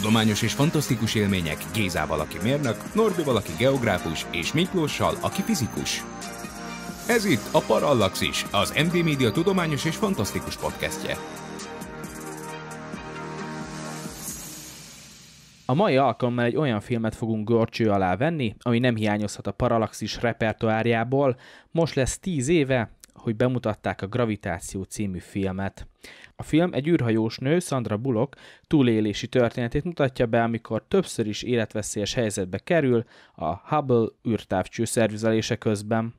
Tudományos és fantasztikus élmények Gézával, aki mérnök, Norbi valaki geográfus, és Miklóssal, aki fizikus. Ez itt a Parallaxis, az MD Media tudományos és fantasztikus podcastje. A mai alkalommal egy olyan filmet fogunk görcső alá venni, ami nem hiányozhat a Parallaxis repertoárjából. Most lesz 10 éve, hogy bemutatták a Gravitáció című filmet. A film egy űrhajós nő, Sandra Bullock túlélési történetét mutatja be, amikor többször is életveszélyes helyzetbe kerül a Hubble űrtávcső szervizelése közben.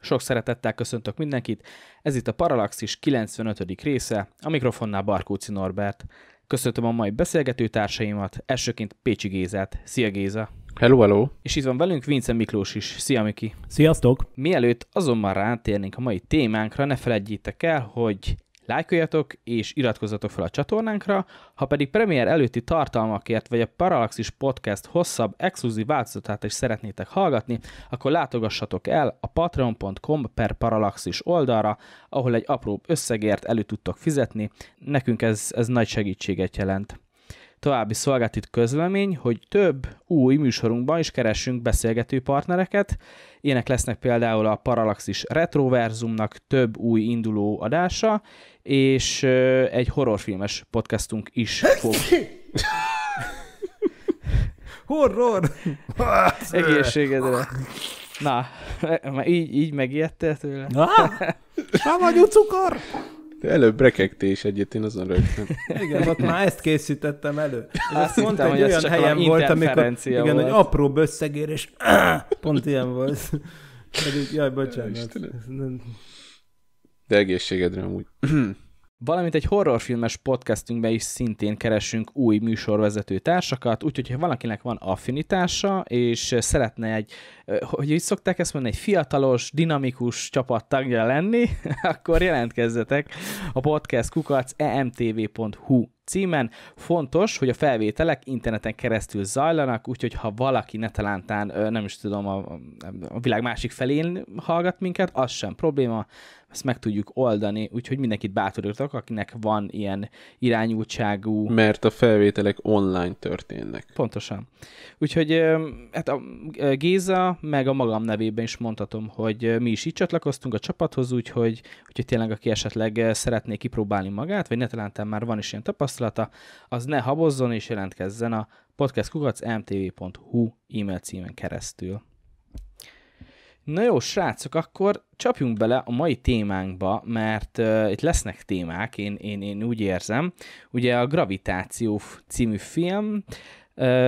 Sok szeretettel köszöntök mindenkit, ez itt a Paralaxis 95. része, a mikrofonnál Barkóci Norbert. Köszöntöm a mai beszélgető társaimat, elsőként Pécsi Gézet. Szia Géza! Hello, hello! És itt van velünk Vince Miklós is. Szia Miki! Sziasztok! Mielőtt azonban rátérnénk a mai témánkra, ne felejtjétek el, hogy Lájkoljatok és iratkozzatok fel a csatornánkra, ha pedig premier előtti tartalmakért vagy a Parallaxis Podcast hosszabb, exkluzív változatát is szeretnétek hallgatni, akkor látogassatok el a patreon.com per Parallaxis oldalra, ahol egy apróbb összegért elő tudtok fizetni, nekünk ez, ez nagy segítséget jelent. További szolgáltit közlemény, hogy több új műsorunkban is keresünk beszélgető partnereket. Ilyenek lesznek például a Paralaxis Retroverzumnak több új induló adása, és egy horrorfilmes podcastunk is fog. Horror! Egészségedre. Na, így, így megijedtél tőle? Na, nem cukor! Előbb rekegtés egyet, én azon rögtön. igen, ott már ezt készítettem elő. Azt mondta, hittem, egy olyan helyen volt, amikor igen, egy apró összegér, és pont ilyen volt. Pedig, jaj, bocsánat. Istenem. De egészségedre amúgy. Valamint egy horrorfilmes podcastünkben is szintén keresünk új műsorvezető társakat, úgyhogy ha valakinek van affinitása, és szeretne egy, hogy így szokták ezt mondani, egy fiatalos, dinamikus csapat tagja lenni, akkor jelentkezzetek a podcast kukac emtv.hu címen. Fontos, hogy a felvételek interneten keresztül zajlanak, úgyhogy ha valaki netalántán, nem is tudom, a, a világ másik felén hallgat minket, az sem probléma, ezt meg tudjuk oldani, úgyhogy mindenkit bátorítok, akinek van ilyen irányultságú... Mert a felvételek online történnek. Pontosan. Úgyhogy hát a e, Géza, meg a magam nevében is mondhatom, hogy e, mi is így csatlakoztunk a csapathoz, úgyhogy, úgyhogy tényleg aki esetleg e, szeretné kipróbálni magát, vagy netalántán már van is ilyen tapasztalata, az ne habozzon és jelentkezzen a podcastkukacmtv.hu e-mail címen keresztül. Na jó, srácok, akkor csapjunk bele a mai témánkba, mert uh, itt lesznek témák, én, én, én úgy érzem. Ugye a Gravitáció című film,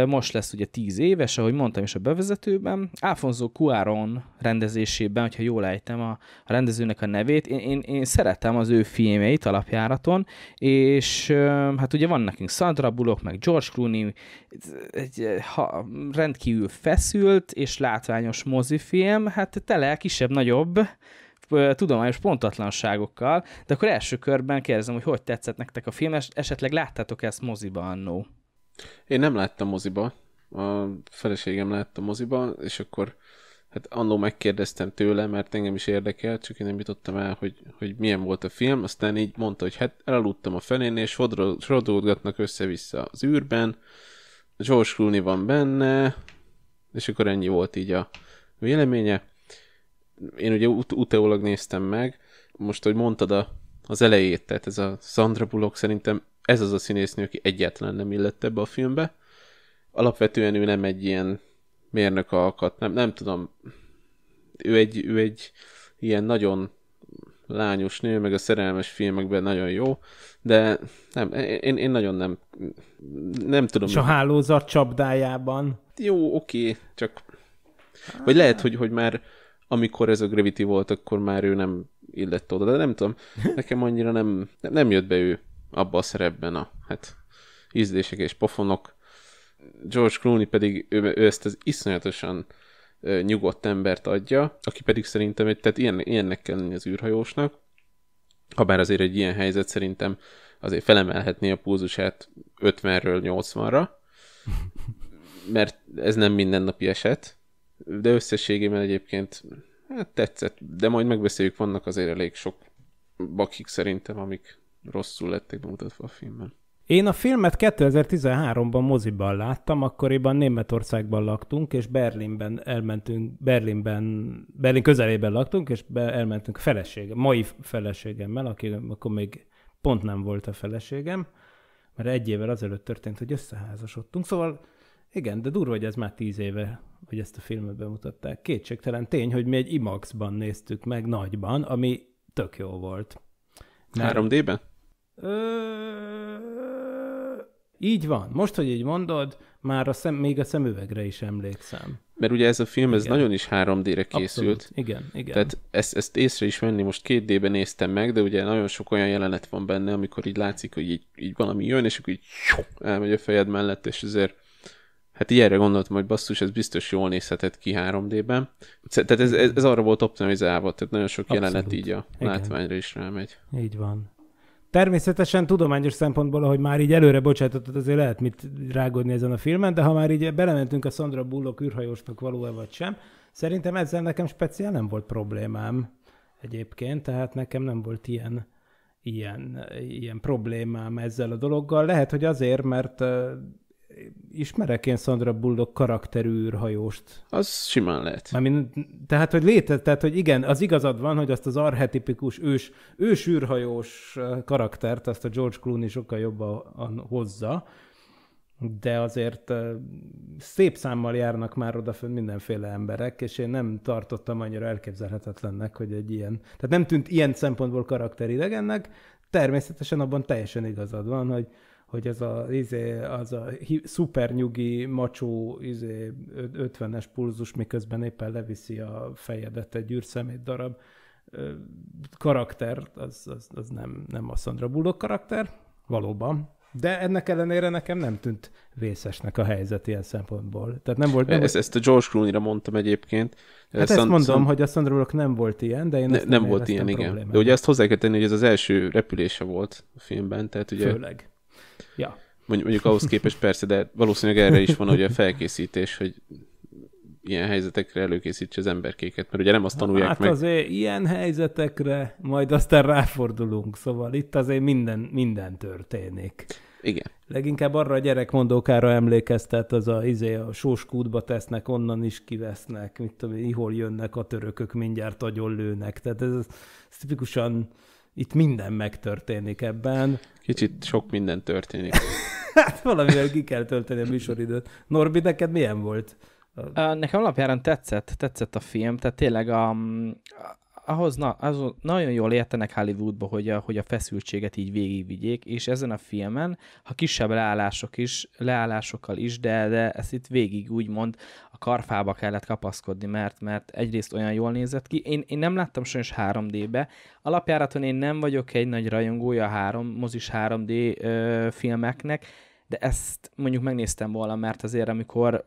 most lesz ugye 10 éves, ahogy mondtam is a bevezetőben. Alfonso Cuaron rendezésében, hogyha jól ejtem a rendezőnek a nevét, én, én, én szeretem az ő filmjeit alapjáraton, és hát ugye van nekünk Sandra Bullock, meg George Clooney, egy ha, rendkívül feszült és látványos mozifilm, hát tele kisebb-nagyobb, tudományos pontatlanságokkal, de akkor első körben kérdezem, hogy hogy tetszett nektek a film, esetleg láttátok ezt moziban, annó? No. Én nem láttam moziba, a feleségem látta moziba, és akkor hát annó megkérdeztem tőle, mert engem is érdekelt, csak én nem jutottam el, hogy, hogy milyen volt a film, aztán így mondta, hogy hát elaludtam a fenén, és sodródgatnak össze-vissza az űrben, George Clooney van benne, és akkor ennyi volt így a véleménye. Én ugye ut- utólag néztem meg, most, hogy mondtad a, az elejét, tehát ez a Sandra Bullock szerintem ez az a színésznő, aki egyáltalán nem illett ebbe a filmbe. Alapvetően ő nem egy ilyen mérnök alkat, nem, nem tudom, ő egy, ő egy ilyen nagyon lányos nő, meg a szerelmes filmekben nagyon jó, de nem, én, én nagyon nem, nem tudom. És a hálózat csapdájában. Jó, oké, csak vagy lehet, hogy, hogy már amikor ez a Gravity volt, akkor már ő nem illett oda, de nem tudom, nekem annyira nem, nem jött be ő abba a szerepben a hát, ízlések és pofonok. George Clooney pedig ő, ő ezt az iszonyatosan ö, nyugodt embert adja, aki pedig szerintem egy, tehát ilyen, ilyennek kell lenni az űrhajósnak, bár azért egy ilyen helyzet szerintem azért felemelhetné a púzusát 50-ről 80-ra, mert ez nem mindennapi eset, de összességében egyébként hát tetszett, de majd megbeszéljük, vannak azért elég sok bakik szerintem, amik rosszul lettek bemutatva a filmben. Én a filmet 2013-ban moziban láttam, akkoriban Németországban laktunk, és Berlinben elmentünk, Berlinben, Berlin közelében laktunk, és be elmentünk felesége, mai feleségemmel, aki akkor még pont nem volt a feleségem, mert egy évvel azelőtt történt, hogy összeházasodtunk. Szóval igen, de durva, hogy ez már tíz éve, hogy ezt a filmet bemutatták. Kétségtelen tény, hogy mi egy IMAX-ban néztük meg nagyban, ami tök jó volt. 3D-ben? Ö... Így van. Most, hogy így mondod, már a szem, még a szemüvegre is emlékszem. Mert ugye ez a film, ez igen. nagyon is 3D-re készült. Abszolút. Igen, igen. Tehát ezt, ezt észre is venni, most 2D-ben néztem meg, de ugye nagyon sok olyan jelenet van benne, amikor így látszik, hogy így, így valami jön, és akkor így elmegy a fejed mellett, és azért Hát így erre gondoltam, hogy basszus, ez biztos jól nézhetett ki 3D-ben. Tehát ez, ez, ez arra volt optimizálva, tehát nagyon sok Abszolút. jelenet így a igen. látványra is rámegy. Így van. Természetesen tudományos szempontból, ahogy már így előre bocsátottad, azért lehet mit rágodni ezen a filmen, de ha már így belementünk a Sandra Bullock űrhajósnak való-e vagy sem, szerintem ezzel nekem speciál nem volt problémám egyébként, tehát nekem nem volt ilyen, ilyen, ilyen problémám ezzel a dologgal. Lehet, hogy azért, mert ismerek én Sandra Bullock karakterű űrhajóst. Az simán lehet. Mármint, tehát, hogy léte, tehát, hogy igen, az igazad van, hogy azt az arhetipikus ős, ős űrhajós karaktert, azt a George Clooney sokkal jobban hozza, de azért szép számmal járnak már odafönn mindenféle emberek, és én nem tartottam annyira elképzelhetetlennek, hogy egy ilyen, tehát nem tűnt ilyen szempontból karakteridegennek, természetesen abban teljesen igazad van, hogy hogy ez a, izé, az a szuper nyugi, macsó izé, 50-es pulzus, miközben éppen leviszi a fejedet egy űrszemét darab karakter, az, az, az nem, nem a Sandra Bullock karakter, valóban, de ennek ellenére nekem nem tűnt vészesnek a helyzet ilyen szempontból. Tehát nem volt, nem ezt, volt... ezt a George Clooney-ra mondtam egyébként. Hát ezt, ezt mondom, szan... hogy a Sandra Bullock nem volt ilyen, de én ne, nem, nem volt ilyen, igen. De ugye ezt hozzá kell tenni, hogy ez az első repülése volt a filmben, tehát ugye... Főleg. Ja. Mondjuk, mondjuk ahhoz képest persze, de valószínűleg erre is van ugye a felkészítés, hogy ilyen helyzetekre előkészítse az emberkéket, mert ugye nem azt tanulják hát meg. Hát azért ilyen helyzetekre majd aztán ráfordulunk, szóval itt azért minden, minden történik. Igen. Leginkább arra a gyerekmondókára emlékeztet, az a, izé, a kútba tesznek, onnan is kivesznek, mit tudom, hol jönnek a törökök, mindjárt agyon lőnek. Tehát ez, ez tipikusan itt minden megtörténik ebben. Kicsit sok minden történik. hát valamivel ki kell tölteni a műsoridőt. Norbi, neked milyen volt? Nekem alapjáron tetszett, tetszett a film, tehát tényleg a, ahhoz na, az, nagyon jól értenek Hollywoodba, hogy a, hogy a feszültséget így végigvigyék, és ezen a filmen, ha kisebb leállások is, leállásokkal is, de, de ezt itt végig úgymond a karfába kellett kapaszkodni, mert, mert egyrészt olyan jól nézett ki. Én, én nem láttam sajnos 3D-be. Alapjáraton én nem vagyok egy nagy rajongója három, mozis 3D ö, filmeknek, de ezt mondjuk megnéztem volna, mert azért amikor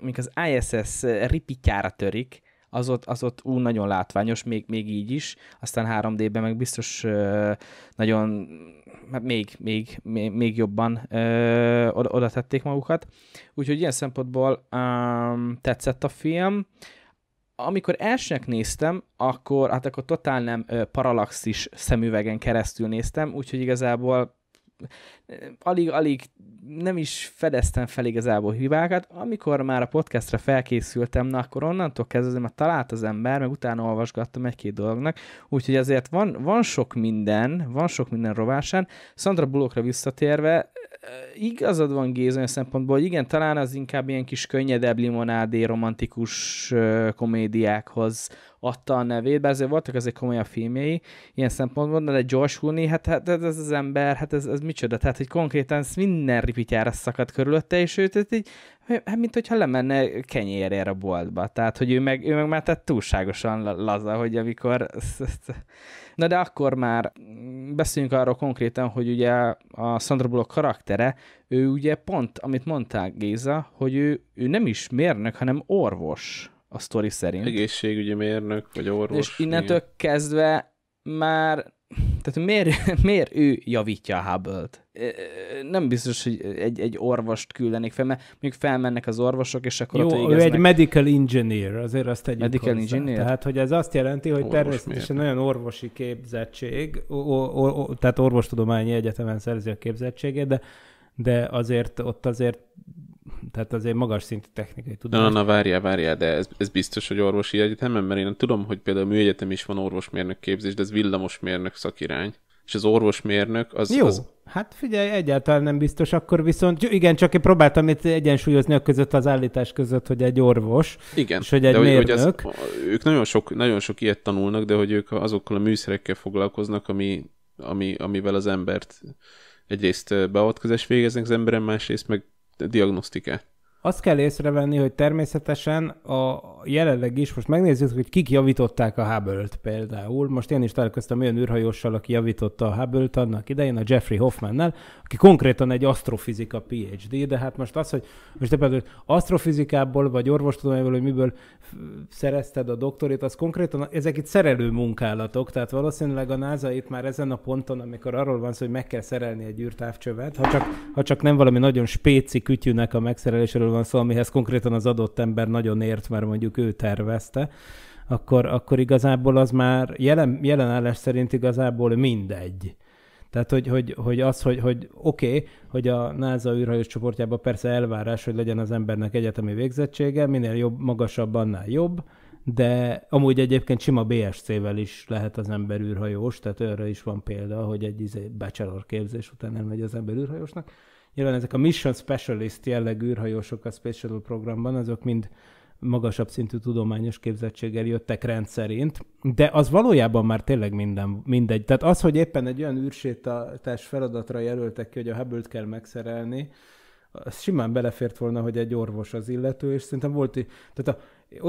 mink az ISS ripityára törik, az ott, az ott ú, nagyon látványos, még, még így is, aztán 3D-ben meg biztos ö, nagyon, még, még, még, még jobban ö, oda, oda tették magukat. Úgyhogy ilyen szempontból ö, tetszett a film. Amikor elsőnek néztem, akkor, hát akkor totál nem ö, paralaxis szemüvegen keresztül néztem, úgyhogy igazából alig-alig nem is fedeztem fel igazából hibákat. Amikor már a podcastra felkészültem, na akkor onnantól kezdve már talált az ember, meg utána olvasgattam egy-két dolognak, úgyhogy azért van, van sok minden, van sok minden rovásán. Sandra Bullockra visszatérve, igazad van géz, olyan szempontból, hogy igen, talán az inkább ilyen kis könnyedebb limonádé romantikus komédiákhoz adta a nevét, bár azért voltak azért komolyabb filmjei ilyen szempontból, de egy George Clooney, hát, hát ez az ember, hát ez, ez micsoda, tehát hogy konkrétan ez minden ripityára szakadt körülötte, és őt hát így, hát mint hogyha lemenne kenyérért a boltba, tehát hogy ő meg, ő meg már tehát túlságosan laza, hogy amikor ezt, ezt, Na de akkor már beszéljünk arról konkrétan, hogy ugye a Sandra Bullock karaktere, ő ugye pont, amit mondták Géza, hogy ő, ő nem is mérnök, hanem orvos a sztori szerint. Egészségügyi mérnök, vagy orvos. És innentől igen. kezdve már, tehát miért, miért ő javítja a Hubble-t? nem biztos, hogy egy, egy orvost küldenék fel, mert mondjuk felmennek az orvosok, és akkor Jó, ott ő egy medical engineer, azért azt tegyük Medical hozzá. engineer? Tehát, hogy ez azt jelenti, hogy Orvos természetesen miért? olyan orvosi képzettség, o, o, o, tehát orvostudományi egyetemen szerzi a képzettségét, de, de azért ott azért tehát azért magas szintű technikai tudás. Na, na, várjál, várjál, de ez, ez biztos, hogy orvosi egyetemen, mert én tudom, hogy például műegyetem is van orvosmérnök képzés, de ez villamosmérnök szakirány és az orvosmérnök az... Jó, az... hát figyelj, egyáltalán nem biztos, akkor viszont igen, csak én próbáltam itt egyensúlyozni a között az állítás között, hogy egy orvos, igen, és hogy egy de mérnök. Hogy, hogy az, ők nagyon sok, nagyon sok ilyet tanulnak, de hogy ők azokkal a műszerekkel foglalkoznak, ami, ami, amivel az embert egyrészt beavatkozás végeznek az emberen, másrészt meg diagnosztikát azt kell észrevenni, hogy természetesen a jelenleg is, most megnézzük, hogy kik javították a Hubble-t például. Most én is találkoztam olyan űrhajóssal, aki javította a Hubble-t annak idején, a Jeffrey Hoffmannel, aki konkrétan egy astrofizika PhD, de hát most az, hogy most például astrofizikából vagy orvostudományból, hogy miből szerezted a doktorit, az konkrétan, ezek itt szerelő munkálatok, tehát valószínűleg a NASA itt már ezen a ponton, amikor arról van szó, hogy meg kell szerelni egy űrtávcsövet, ha csak, ha csak nem valami nagyon spéci kütyűnek a megszereléséről van szó, amihez konkrétan az adott ember nagyon ért, mert mondjuk ő tervezte, akkor, akkor igazából az már jelen, jelenállás szerint igazából mindegy. Tehát, hogy, hogy, hogy az, hogy, hogy oké, okay, hogy a NASA űrhajós csoportjában persze elvárás, hogy legyen az embernek egyetemi végzettsége, minél jobb, magasabb, annál jobb, de amúgy egyébként sima BSC-vel is lehet az ember űrhajós, tehát erre is van példa, hogy egy izé bachelor képzés után elmegy az ember űrhajósnak nyilván ezek a Mission Specialist jellegű űrhajósok a Space Shuttle programban, azok mind magasabb szintű tudományos képzettséggel jöttek rendszerint, de az valójában már tényleg minden, mindegy. Tehát az, hogy éppen egy olyan űrsétatás feladatra jelöltek ki, hogy a hubble kell megszerelni, az simán belefért volna, hogy egy orvos az illető, és szerintem volt, tehát a,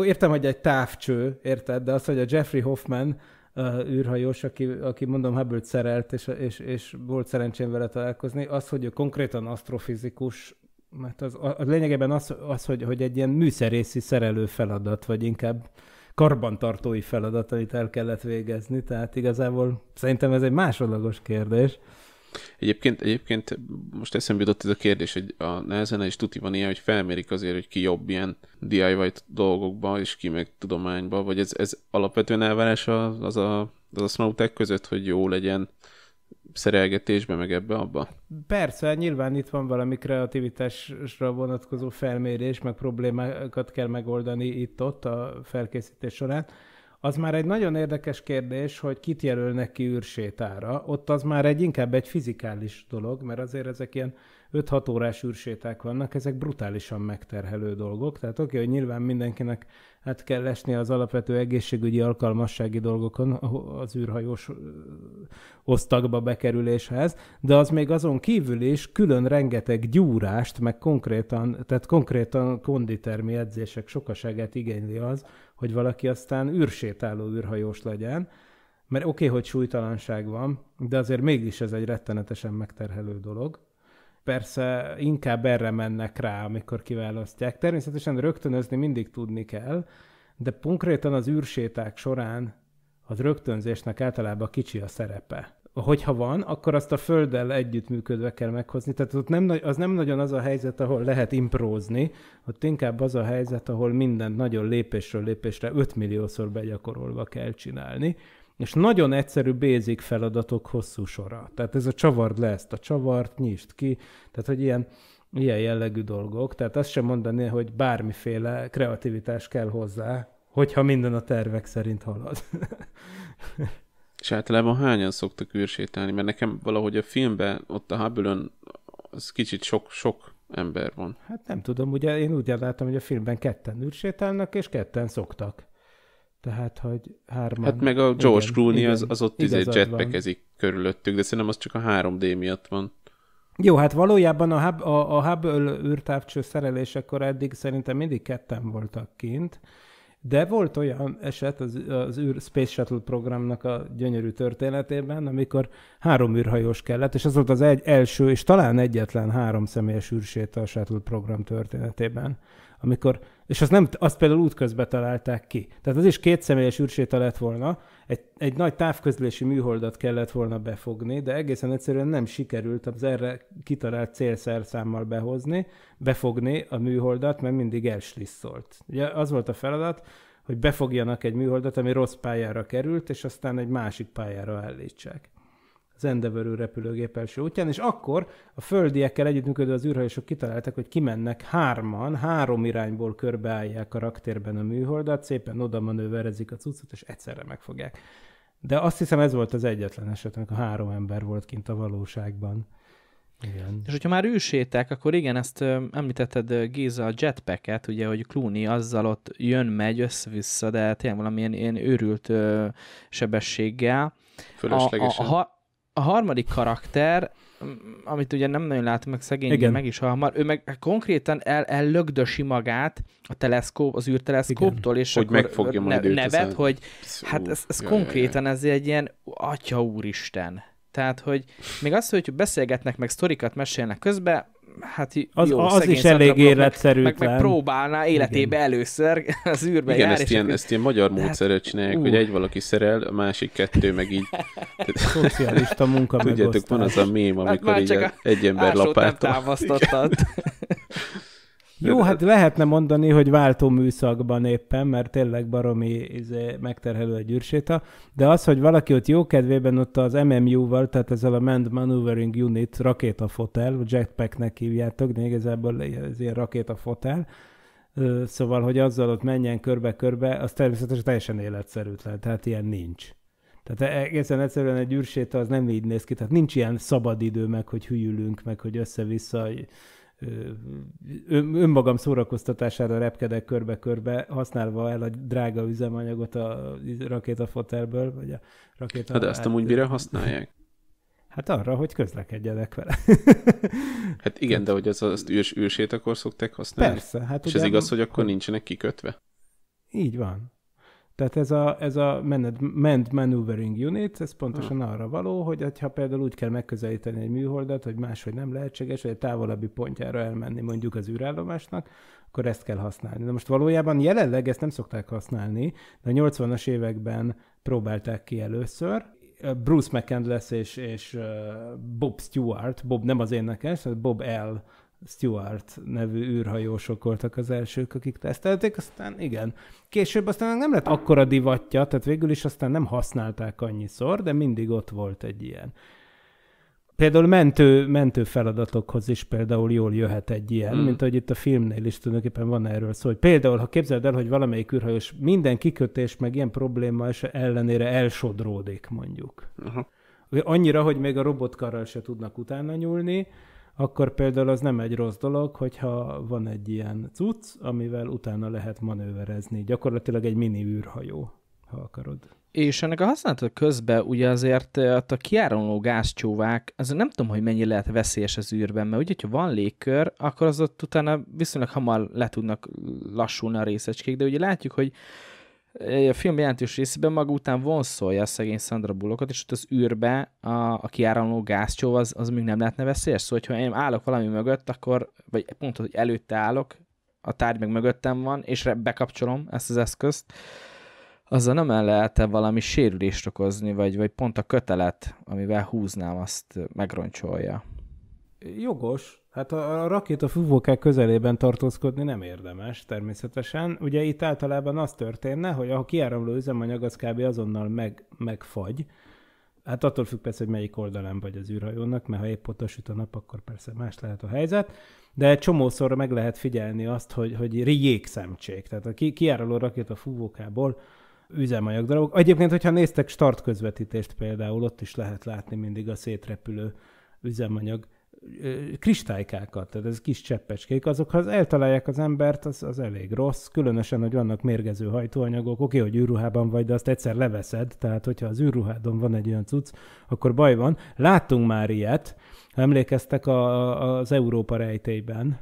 értem, hogy egy távcső, érted, de az, hogy a Jeffrey Hoffman űrhajós, aki, aki mondom hubble szerelt, és, és, és volt szerencsém vele találkozni, az, hogy ő konkrétan asztrofizikus, mert az, a, lényegében az, az hogy, hogy egy ilyen műszerészi szerelő feladat, vagy inkább karbantartói feladat, amit el kellett végezni, tehát igazából szerintem ez egy másodlagos kérdés. Egyébként, egyébként most eszembe jutott ez a kérdés, hogy a nehezen is tuti van ilyen, hogy felmérik azért, hogy ki jobb ilyen DIY dolgokba, és ki meg tudományba, vagy ez, ez alapvetően elvárás az a, az a Snowtech között, hogy jó legyen szerelgetésbe, meg ebbe, abba? Persze, nyilván itt van valami kreativitásra vonatkozó felmérés, meg problémákat kell megoldani itt-ott a felkészítés során. Az már egy nagyon érdekes kérdés, hogy kit jelölnek ki űrsétára. Ott az már egy inkább egy fizikális dolog, mert azért ezek ilyen 5-6 órás űrséták vannak, ezek brutálisan megterhelő dolgok. Tehát oké, hogy nyilván mindenkinek hát kell esni az alapvető egészségügyi alkalmassági dolgokon az űrhajós osztagba bekerüléshez, de az még azon kívül is külön rengeteg gyúrást, meg konkrétan, tehát konkrétan konditermi edzések sokaságát igényli az, hogy valaki aztán űrsétáló űrhajós legyen, mert oké, okay, hogy súlytalanság van, de azért mégis ez egy rettenetesen megterhelő dolog. Persze inkább erre mennek rá, amikor kiválasztják. Természetesen rögtönözni mindig tudni kell, de konkrétan az űrséták során az rögtönzésnek általában kicsi a szerepe hogyha van, akkor azt a földdel együttműködve kell meghozni. Tehát ott nem, az nem nagyon az a helyzet, ahol lehet imprózni, ott inkább az a helyzet, ahol mindent nagyon lépésről lépésre 5 milliószor begyakorolva kell csinálni. És nagyon egyszerű basic feladatok hosszú sora. Tehát ez a csavard le ezt a csavart, nyisd ki. Tehát, hogy ilyen, ilyen jellegű dolgok. Tehát azt sem mondani, hogy bármiféle kreativitás kell hozzá, hogyha minden a tervek szerint halad. És általában hányan szoktak űrsétálni? Mert nekem valahogy a filmben, ott a hubble az kicsit sok, sok ember van. Hát nem tudom, ugye én úgy láttam, hogy a filmben ketten űrsétálnak, és ketten szoktak. Tehát, hogy hárman... Hát meg a George igen, Clooney igen, az, az ott izé jetpackezik körülöttük, de szerintem az csak a 3D miatt van. Jó, hát valójában a, Hub, a, a Hubble űrtávcső szerelésekor eddig szerintem mindig ketten voltak kint, de volt olyan eset az, az űr Space Shuttle programnak a gyönyörű történetében, amikor három űrhajós kellett, és az volt az egy, első és talán egyetlen három személyes űrséta a Shuttle program történetében amikor, és azt, nem, azt például útközben találták ki. Tehát az is kétszemélyes űrséta lett volna, egy, egy nagy távközlési műholdat kellett volna befogni, de egészen egyszerűen nem sikerült az erre kitalált célszerszámmal behozni, befogni a műholdat, mert mindig elslisszolt. Ugye az volt a feladat, hogy befogjanak egy műholdat, ami rossz pályára került, és aztán egy másik pályára állítsák az Endeavour repülőgép első útján, és akkor a földiekkel együttműködő az űrhajósok kitaláltak, hogy kimennek hárman, három irányból körbeállják a raktérben a műholdat, szépen oda manőverezik a cuccot, és egyszerre megfogják. De azt hiszem ez volt az egyetlen eset, amikor három ember volt kint a valóságban. Igen. És hogyha már űrséták, akkor igen, ezt ö, említetted Géza a jetpacket, ugye, hogy Clooney azzal ott jön-megy össze-vissza, de tényleg valamilyen ilyen őrült ö, sebességgel. Fölöslegesen. A, a, a, a harmadik karakter, amit ugye nem nagyon látom, meg szegény Igen. meg is hamar, ő meg konkrétan el, ellögdösi magát a teleszkóp, az űrteleszkóptól, és hogy akkor megfogja ne, nevet, aztán... hogy Szó, hát ez, ez jaj, konkrétan jaj. ez egy ilyen atya úristen. Tehát, hogy még azt, hogy beszélgetnek, meg sztorikat mesélnek közben, hát az, jó, az is elég életszerű. Meg, meg, meg, próbálná életébe Igen. először az űrbe Igen, jár, ezt, ilyen, akkor... ezt ilyen magyar hát, módszerre csinálják, hogy egy valaki szerel, a másik kettő meg így. Szocialista munka Tudjátok, van az a mém, hát amikor hát így a... egy ember lapátot. támasztottad. Jó, hát lehetne mondani, hogy váltó műszakban éppen, mert tényleg baromi izé, megterhelő a gyűrséta, de az, hogy valaki ott jó kedvében ott az MMU-val, tehát ezzel a Manned Maneuvering Unit rakétafotel, jetpacknek hívjátok, de igazából ez ilyen rakétafotel, szóval, hogy azzal ott menjen körbe-körbe, az természetesen teljesen életszerűtlen, tehát ilyen nincs. Tehát e, egészen egyszerűen egy űrséta az nem így néz ki, tehát nincs ilyen szabadidő meg, hogy hülyülünk, meg hogy össze-vissza önmagam szórakoztatására repkedek körbe-körbe, használva el a drága üzemanyagot a rakétafotelből, vagy a rakéta... Hát de ezt amúgy mire használják? Hát arra, hogy közlekedjenek vele. hát igen, de hogy az az űrs, űrsét akkor szokták használni? Persze. Hát És ez igaz, hogy akkor nincsenek kikötve? Így van. Tehát ez a, ez a manned, manned maneuvering unit, ez pontosan hmm. arra való, hogy ha például úgy kell megközelíteni egy műholdat, hogy máshogy nem lehetséges, vagy a távolabbi pontjára elmenni mondjuk az űrállomásnak, akkor ezt kell használni. Na most valójában jelenleg ezt nem szokták használni, de a 80-as években próbálták ki először, Bruce McCandless és, és Bob Stewart, Bob nem az énekes, szóval Bob L Stewart nevű űrhajósok voltak az elsők, akik tesztelték, aztán igen. Később aztán nem lett akkora divatja, tehát végül is aztán nem használták annyiszor, de mindig ott volt egy ilyen. Például mentő, mentő feladatokhoz is például jól jöhet egy ilyen, mm. mint ahogy itt a filmnél is tulajdonképpen van erről szó, hogy például, ha képzeld el, hogy valamelyik űrhajós minden kikötés meg ilyen probléma ellenére elsodródik mondjuk. Uh-huh. Annyira, hogy még a robotkarral se tudnak utána nyúlni, akkor például az nem egy rossz dolog, hogyha van egy ilyen cucc, amivel utána lehet manőverezni. Gyakorlatilag egy mini űrhajó, ha akarod. És ennek a használata közben ugye azért a kiáronló gázcsóvák, ez nem tudom, hogy mennyi lehet veszélyes az űrben, mert ugye, hogyha van légkör, akkor az ott utána viszonylag hamar le tudnak lassulni a részecskék, de ugye látjuk, hogy a film jelentős részében maga után vonszolja a szegény Sandra Bullockot, és ott az űrbe a, a kiáramló gázcsó az, az még nem lehetne veszélyes. Szóval, hogyha én állok valami mögött, akkor, vagy pont, hogy előtte állok, a tárgy meg mögöttem van, és bekapcsolom ezt az eszközt, azzal nem el lehet -e valami sérülést okozni, vagy, vagy pont a kötelet, amivel húznám, azt megroncsolja. Jogos. Hát a, rakéta fúvókák közelében tartózkodni nem érdemes természetesen. Ugye itt általában az történne, hogy a kiáramló üzemanyag az kb. azonnal meg, megfagy. Hát attól függ persze, hogy melyik oldalán vagy az űrhajónak, mert ha épp ott süt a nap, akkor persze más lehet a helyzet. De csomószor meg lehet figyelni azt, hogy, hogy jégszemcsék. Tehát a ki, kiáramló rakéta fúvókából üzemanyag darabok. Egyébként, hogyha néztek start közvetítést például, ott is lehet látni mindig a szétrepülő üzemanyag kristálykákat, tehát ez kis cseppecskék, azok, ha eltalálják az embert, az, az elég rossz, különösen, hogy vannak mérgező hajtóanyagok, oké, hogy űrruhában vagy, de azt egyszer leveszed, tehát hogyha az űrruhádon van egy olyan cucc, akkor baj van. Láttunk már ilyet, ha emlékeztek a, az Európa rejtélyben,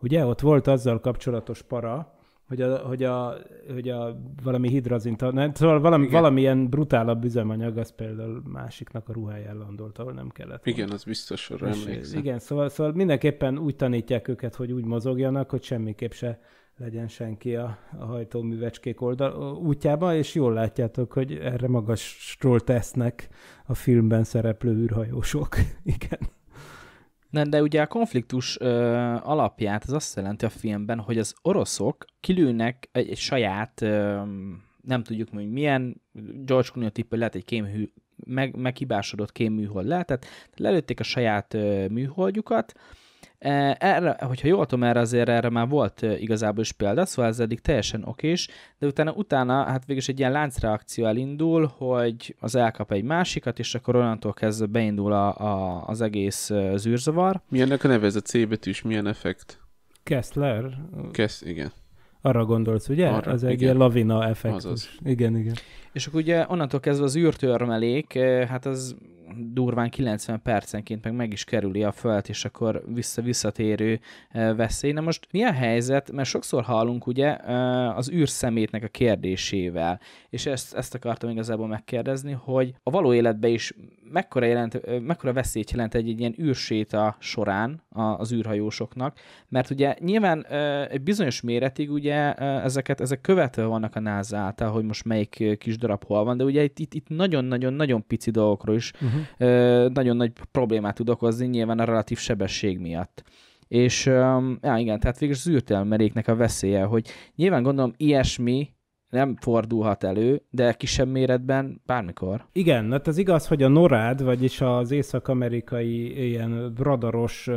ugye, ott volt azzal kapcsolatos para, hogy a, hogy a, hogy a valami hidrazinta, szóval valami, valamilyen brutálabb üzemanyag, az például másiknak a ruháján landolt, ahol nem kellett. Igen, mondani. az biztos, hogy emlékszem. Igen, szóval, szóval mindenképpen úgy tanítják őket, hogy úgy mozogjanak, hogy semmiképp se legyen senki a, a hajtóművecskék oldal útjába, és jól látjátok, hogy erre magasról tesznek a filmben szereplő űrhajósok. Igen. Nem, de ugye a konfliktus ö, alapját az azt jelenti a filmben, hogy az oroszok kilőnek egy, egy saját, ö, nem tudjuk, hogy milyen, George Clooney tippő lehet egy kémhű, meg, meghibásodott kémműhold lehetett, lelőtték a saját ö, műholdjukat, erre, hogyha jól tudom, erre azért erre már volt igazából is példa, szóval ez eddig teljesen okés, de utána, utána hát végülis egy ilyen láncreakció elindul, hogy az elkap egy másikat, és akkor onnantól kezdve beindul a, a, az egész zűrzavar. Milyennek a neve ez a C betűs, milyen effekt? Kessler. Kess, igen. Arra gondolsz, ugye? Arra, az egy igen. lavina effektus. Azaz. Igen, igen. És akkor ugye onnantól kezdve az űrtörmelék, eh, hát az durván 90 percenként meg meg is kerüli a fölt, és akkor vissza-visszatérő eh, veszély. Na most mi a helyzet? Mert sokszor hallunk ugye eh, az űrszemétnek a kérdésével, és ezt, ezt akartam igazából megkérdezni, hogy a való életben is mekkora, jelent, mekkora veszélyt jelent egy, egy ilyen űrséta során az űrhajósoknak, mert ugye nyilván egy bizonyos méretig ugye ezeket, ezek követve vannak a NASA által, hogy most melyik kis darab hol van, de ugye itt, nagyon nagyon nagyon-nagyon-nagyon pici dolgokról is uh-huh. ö, nagyon nagy problémát tud okozni, nyilván a relatív sebesség miatt. És ö, já, igen, tehát végül az űrtelmeréknek a veszélye, hogy nyilván gondolom ilyesmi nem fordulhat elő, de kisebb méretben bármikor. Igen, hát az igaz, hogy a NORAD, vagyis az észak-amerikai ilyen radaros uh,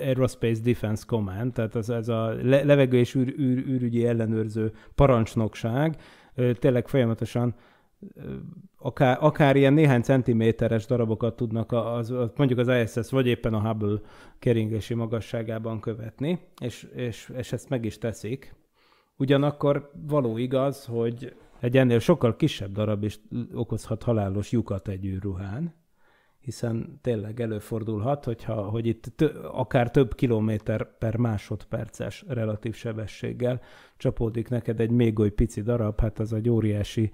Aerospace Defense Command, tehát ez, ez a levegő és űr, űr, űrügyi ellenőrző parancsnokság, tényleg folyamatosan akár, akár ilyen néhány centiméteres darabokat tudnak az, az, mondjuk az ISS vagy éppen a Hubble keringési magasságában követni, és, és, és ezt meg is teszik. Ugyanakkor való igaz, hogy egy ennél sokkal kisebb darab is okozhat halálos lyukat egy űrruhán, hiszen tényleg előfordulhat, hogyha, hogy itt t- akár több kilométer per másodperces relatív sebességgel csapódik neked egy még oly pici darab, hát az egy óriási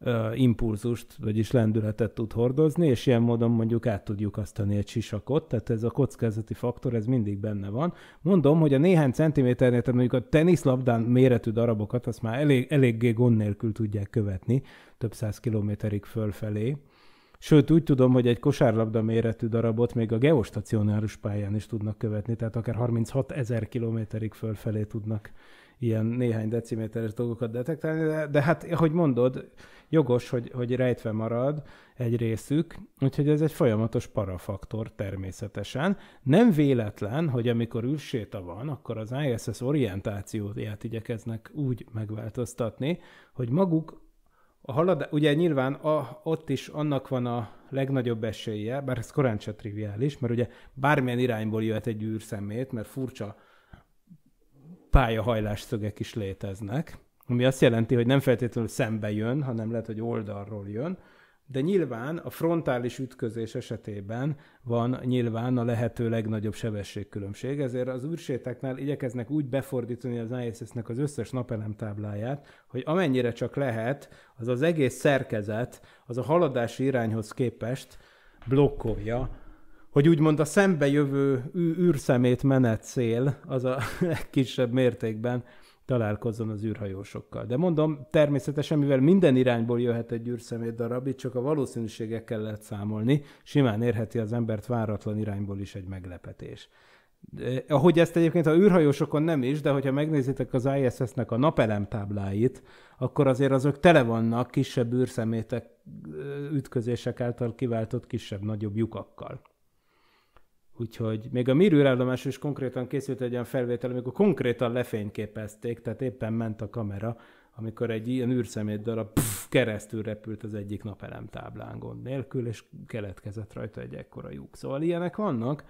ö, impulzust, vagyis lendületet tud hordozni, és ilyen módon mondjuk át tudjuk asztani egy sisakot, tehát ez a kockázati faktor, ez mindig benne van. Mondom, hogy a néhány centiméternél, tehát mondjuk a teniszlabdán méretű darabokat, azt már elég, eléggé gond nélkül tudják követni, több száz kilométerig fölfelé, Sőt, úgy tudom, hogy egy kosárlabda méretű darabot még a geostacionáris pályán is tudnak követni, tehát akár 36 ezer kilométerig fölfelé tudnak ilyen néhány deciméteres dolgokat detektálni, de, de hát, hogy mondod, jogos, hogy, hogy rejtve marad egy részük, úgyhogy ez egy folyamatos parafaktor természetesen. Nem véletlen, hogy amikor űrséta van, akkor az ISS orientációját igyekeznek úgy megváltoztatni, hogy maguk a halad, ugye nyilván a, ott is annak van a legnagyobb esélye, bár ez korán se triviális, mert ugye bármilyen irányból jöhet egy űrszemét, mert furcsa pályahajlásszögek is léteznek, ami azt jelenti, hogy nem feltétlenül szembe jön, hanem lehet, hogy oldalról jön, de nyilván a frontális ütközés esetében van nyilván a lehető legnagyobb sebességkülönbség, ezért az űrsétáknál igyekeznek úgy befordítani az ISS-nek az összes napelem tábláját, hogy amennyire csak lehet, az az egész szerkezet az a haladási irányhoz képest blokkolja hogy úgymond a szembejövő űrszemét menet cél, az a legkisebb mértékben találkozzon az űrhajósokkal. De mondom, természetesen, mivel minden irányból jöhet egy űrszemét darab, itt csak a valószínűségekkel lehet számolni, simán érheti az embert váratlan irányból is egy meglepetés. De, ahogy ezt egyébként a űrhajósokon nem is, de hogyha megnézitek az ISS-nek a napelem tábláit, akkor azért azok tele vannak kisebb űrszemétek ütközések által kiváltott kisebb-nagyobb lyukakkal. Úgyhogy még a mirőrállomás is konkrétan készült egy olyan felvétel, amikor konkrétan lefényképezték, tehát éppen ment a kamera, amikor egy ilyen űrszemét darab pff, keresztül repült az egyik napelem táblán gond nélkül, és keletkezett rajta egy ekkora lyuk. Szóval ilyenek vannak,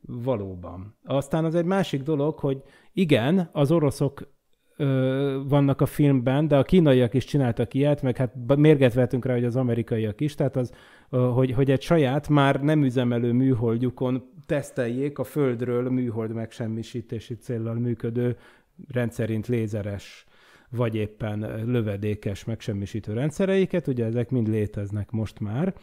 valóban. Aztán az egy másik dolog, hogy igen, az oroszok vannak a filmben, de a kínaiak is csináltak ilyet, meg hát mérget vettünk rá, hogy az amerikaiak is, tehát az, hogy, hogy egy saját, már nem üzemelő műholdjukon teszteljék a földről műhold megsemmisítési célral működő rendszerint lézeres vagy éppen lövedékes megsemmisítő rendszereiket, ugye ezek mind léteznek most már,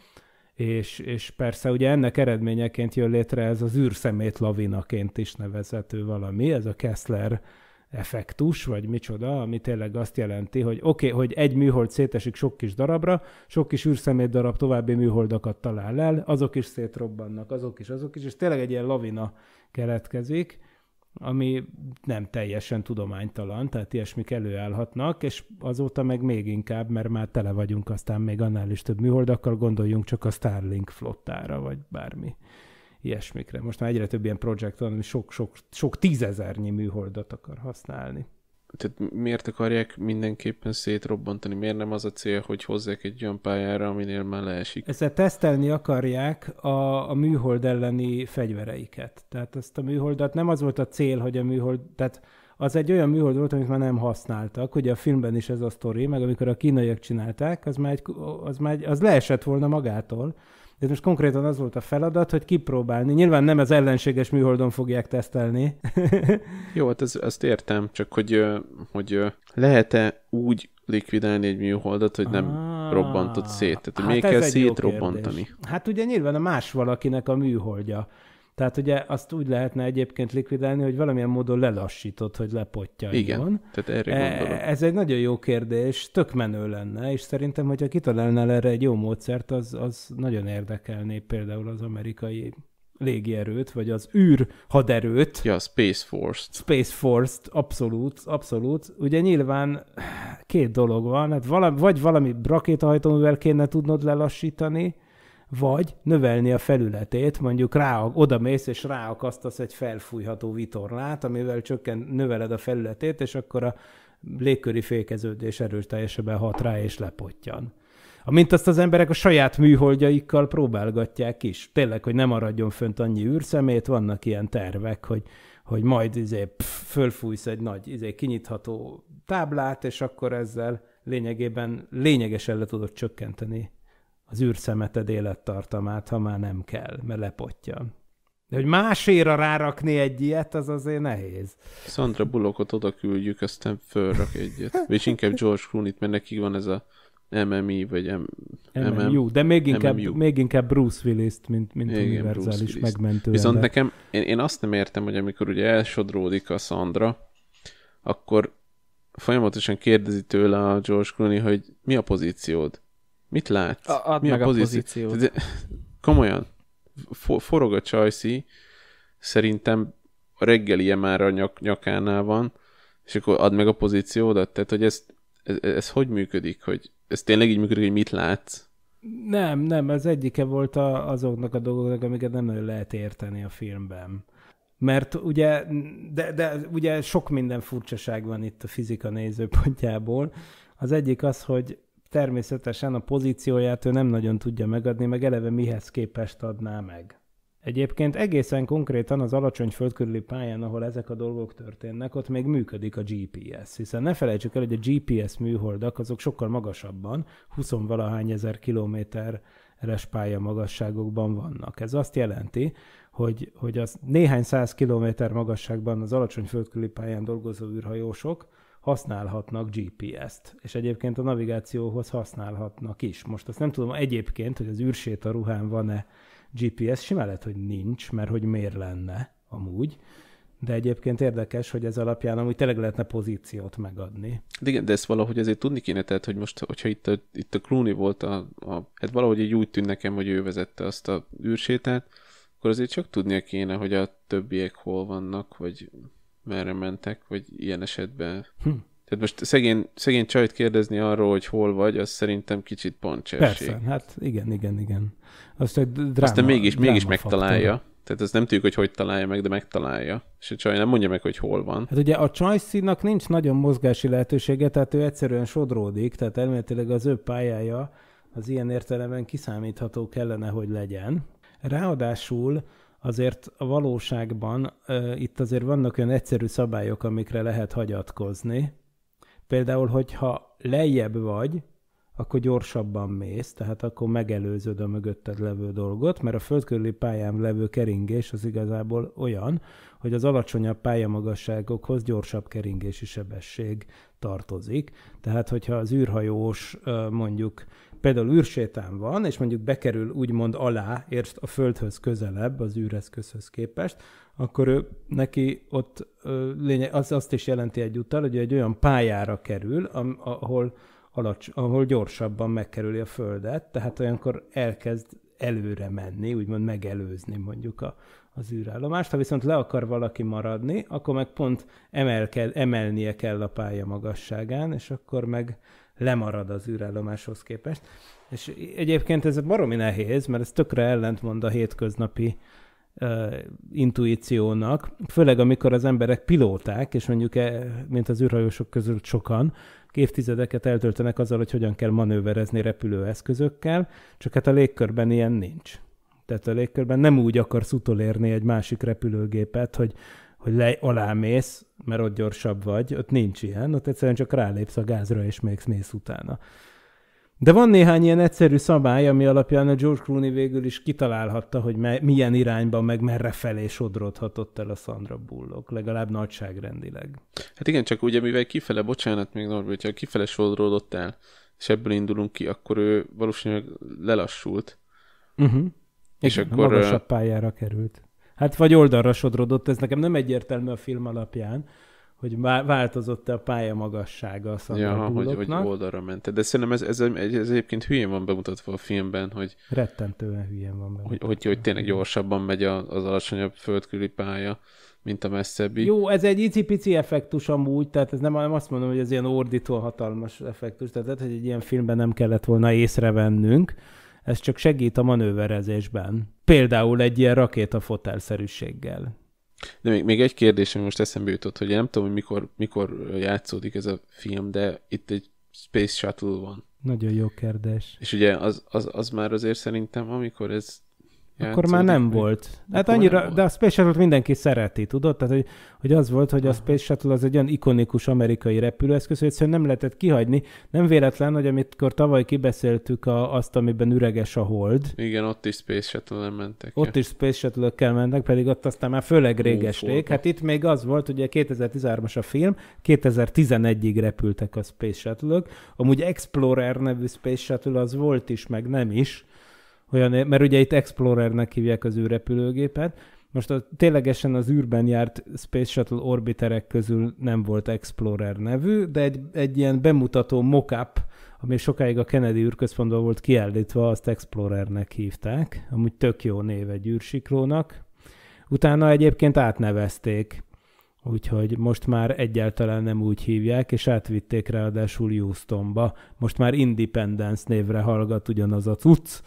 és, és persze ugye ennek eredményeként jön létre ez az űrszemét lavinaként is nevezető valami, ez a Kessler effektus, vagy micsoda, ami tényleg azt jelenti, hogy oké, okay, hogy egy műhold szétesik sok kis darabra, sok kis űrszemét darab további műholdakat talál el, azok is szétrobbannak, azok is, azok is, és tényleg egy ilyen lavina keletkezik, ami nem teljesen tudománytalan, tehát ilyesmik előállhatnak, és azóta meg még inkább, mert már tele vagyunk aztán még annál is több műholdakkal, gondoljunk csak a Starlink flottára, vagy bármi ilyesmikre. Most már egyre több ilyen projekt van, ami sok-sok sok tízezernyi műholdat akar használni. Tehát miért akarják mindenképpen szétrobbantani? Miért nem az a cél, hogy hozzák egy olyan pályára, aminél már leesik? Ezzel tesztelni akarják a, a műhold elleni fegyvereiket. Tehát ezt a műholdat nem az volt a cél, hogy a műhold... Tehát az egy olyan műhold volt, amit már nem használtak. Ugye a filmben is ez a sztori, meg amikor a kínaiak csinálták, az már, egy, az, már egy, az leesett volna magától, de most konkrétan az volt a feladat, hogy kipróbálni. Nyilván nem az ellenséges műholdon fogják tesztelni. Jó, hát ez, ezt értem, csak hogy, hogy lehet-e úgy likvidálni egy műholdat, hogy nem ah, robbantod szét. Tehát hát még kell szétrobbantani. Hát ugye nyilván a más valakinek a műholdja. Tehát ugye azt úgy lehetne egyébként likvidálni, hogy valamilyen módon lelassított, hogy lepottya. Igen, tehát erre e, gondolok. Ez egy nagyon jó kérdés, tök menő lenne, és szerintem, hogyha kitalálnál erre egy jó módszert, az, az nagyon érdekelné például az amerikai légierőt, vagy az űr haderőt. Ja, Space Force-t. Space force abszolút, abszolút. Ugye nyilván két dolog van, hát valami, vagy valami rakétahajtóművel kéne tudnod lelassítani, vagy növelni a felületét, mondjuk rá, oda mész és ráakasztasz egy felfújható vitorlát, amivel csökken, növeled a felületét, és akkor a légköri fékeződés erőteljesebben hat rá és lepottyan. Amint azt az emberek a saját műholdjaikkal próbálgatják is. Tényleg, hogy nem maradjon fönt annyi űrszemét, vannak ilyen tervek, hogy, hogy majd izé, pff, fölfújsz egy nagy izé, kinyitható táblát, és akkor ezzel lényegében lényegesen le tudod csökkenteni az űrszemeted élettartamát, ha már nem kell, mert lepotja. De hogy máséra rárakni egy ilyet, az azért nehéz. Sandra Bullockot oda küldjük, aztán fölrak egyet. És inkább George clooney mert neki van ez a MMI, e vagy M... MMU, de még inkább, MMU. még inkább Bruce Willis-t, mint, mint Igen, univerzális megmentő. Viszont ember. nekem, én, én azt nem értem, hogy amikor ugye elsodródik a Sandra, akkor folyamatosan kérdezi tőle a George Clooney, hogy mi a pozíciód? Mit látsz? A, add Mi meg a pozíció? pozíciót. Eh, komolyan, for, forog a csajszi, szerintem a reggelije már a nyak, nyakánál van, és akkor add meg a pozíciódat. Tehát, hogy ez, ez, ez hogy működik? Hogy ez tényleg így működik, hogy mit látsz? Nem, nem, ez egyike volt a, azoknak a dolgoknak, amiket nem nagyon lehet érteni a filmben. Mert ugye, de, de ugye sok minden furcsaság van itt a fizika nézőpontjából. Az egyik az, hogy természetesen a pozícióját ő nem nagyon tudja megadni, meg eleve mihez képest adná meg. Egyébként egészen konkrétan az alacsony földkörüli pályán, ahol ezek a dolgok történnek, ott még működik a GPS, hiszen ne felejtsük el, hogy a GPS műholdak azok sokkal magasabban, 20-valahány ezer kilométeres pálya magasságokban vannak. Ez azt jelenti, hogy, hogy az néhány száz kilométer magasságban az alacsony földkörüli pályán dolgozó űrhajósok használhatnak GPS-t, és egyébként a navigációhoz használhatnak is. Most azt nem tudom egyébként, hogy az űrsét ruhán van-e GPS, simán lehet, hogy nincs, mert hogy miért lenne amúgy, de egyébként érdekes, hogy ez alapján amúgy tényleg lehetne pozíciót megadni. De igen, de ezt valahogy azért tudni kéne, tehát hogy most, hogyha itt a, itt a Clooney volt, a, a, hát valahogy így úgy tűnt nekem, hogy ő vezette azt a űrsétát, akkor azért csak tudnia kéne, hogy a többiek hol vannak, vagy merre mentek, vagy ilyen esetben. Hm. Tehát most szegény, szegény csajt kérdezni arról, hogy hol vagy, az szerintem kicsit pontcsesség. Persze, hát igen, igen, igen. Azt egy dráma, Aztán mégis, dráma mégis megtalálja. Faktor. Tehát ezt nem tudjuk, hogy hogy találja meg, de megtalálja. És a csaj nem mondja meg, hogy hol van. Hát ugye a csajszínak nincs nagyon mozgási lehetősége, tehát ő egyszerűen sodródik, tehát elméletileg az ő pályája az ilyen értelemben kiszámítható kellene, hogy legyen. Ráadásul azért a valóságban itt azért vannak olyan egyszerű szabályok, amikre lehet hagyatkozni. Például, hogyha lejjebb vagy, akkor gyorsabban mész, tehát akkor megelőzöd a mögötted levő dolgot, mert a földkörüli pályán levő keringés az igazából olyan, hogy az alacsonyabb pályamagasságokhoz gyorsabb keringési sebesség tartozik. Tehát, hogyha az űrhajós mondjuk például űrsétán van, és mondjuk bekerül úgymond alá, érst a Földhöz közelebb az űreszközhöz képest, akkor ő, neki ott lényeg, az azt is jelenti egy utal, hogy egy olyan pályára kerül, ahol, alacs, ahol gyorsabban megkerüli a Földet, tehát olyankor elkezd előre menni, úgymond megelőzni mondjuk a, az űrállomást. Ha viszont le akar valaki maradni, akkor meg pont kell, emelnie kell a pálya magasságán, és akkor meg lemarad az űrállomáshoz képest. És egyébként ez baromi nehéz, mert ez tökre ellentmond a hétköznapi uh, intuíciónak, főleg amikor az emberek pilóták, és mondjuk, e, mint az űrhajósok közül sokan, évtizedeket eltöltenek azzal, hogy hogyan kell manőverezni repülőeszközökkel, csak hát a légkörben ilyen nincs. Tehát a légkörben nem úgy akarsz utolérni egy másik repülőgépet, hogy, hogy le, alámész, mert ott gyorsabb vagy, ott nincs ilyen, ott egyszerűen csak rálépsz a gázra, és még mész utána. De van néhány ilyen egyszerű szabály, ami alapján a George Clooney végül is kitalálhatta, hogy me- milyen irányba, meg merre felé sodrodhatott el a Sandra Bullock, legalább nagyságrendileg. Hát igen, csak ugye mivel kifele, bocsánat még Norbi, hogyha kifele sodródott el, és ebből indulunk ki, akkor ő valószínűleg lelassult. Uh-huh. És igen, akkor... Magasabb pályára került. Hát vagy oldalra sodrodott, ez nekem nem egyértelmű a film alapján, hogy változott-e a pálya magassága a ja, hogy, hogy oldalra ment. De szerintem ez, ez, ez, ez egyébként hülyén van bemutatva a filmben, hogy... Rettentően hülyén van bemutatva. Hogy, hogy, hogy tényleg gyorsabban megy az alacsonyabb földküli pálya mint a messzebbi. Jó, ez egy icipici effektus amúgy, tehát ez nem, nem azt mondom, hogy ez ilyen ordító hatalmas effektus, tehát hogy egy ilyen filmben nem kellett volna észrevennünk, ez csak segít a manőverezésben. Például egy ilyen rakétafotelszerűséggel. De még, még egy kérdés, ami most eszembe jutott, hogy én nem tudom, hogy mikor, mikor játszódik ez a film, de itt egy Space Shuttle van. Nagyon jó kérdés. És ugye az, az, az már azért szerintem, amikor ez akkor hát már szóval nem volt. Hát annyira, volt. de a Space Shuttle-t mindenki szereti, tudod? Tehát, hogy, hogy az volt, hogy a Space Shuttle az egy olyan ikonikus amerikai repülőeszköz, hogy egyszerűen nem lehetett kihagyni. Nem véletlen, hogy amikor tavaly kibeszéltük a, azt, amiben üreges a hold. Igen, ott is Space Shuttle-en mentek. Ott ja. is Space Shuttle-ökkel mentek, pedig ott aztán már főleg régesték. Hát itt még az volt, ugye 2013-as a film, 2011-ig repültek a Space Shuttle-ök. Amúgy Explorer nevű Space Shuttle az volt is, meg nem is olyan, mert ugye itt Explorernek hívják az űrrepülőgépet, most a, ténylegesen az űrben járt Space Shuttle orbiterek közül nem volt Explorer nevű, de egy, egy ilyen bemutató mock-up, ami sokáig a Kennedy űrközpontban volt kiállítva, azt Explorernek hívták, amúgy tök jó név egy űrsiklónak. Utána egyébként átnevezték, úgyhogy most már egyáltalán nem úgy hívják, és átvitték ráadásul Houstonba. Most már Independence névre hallgat ugyanaz a cucc,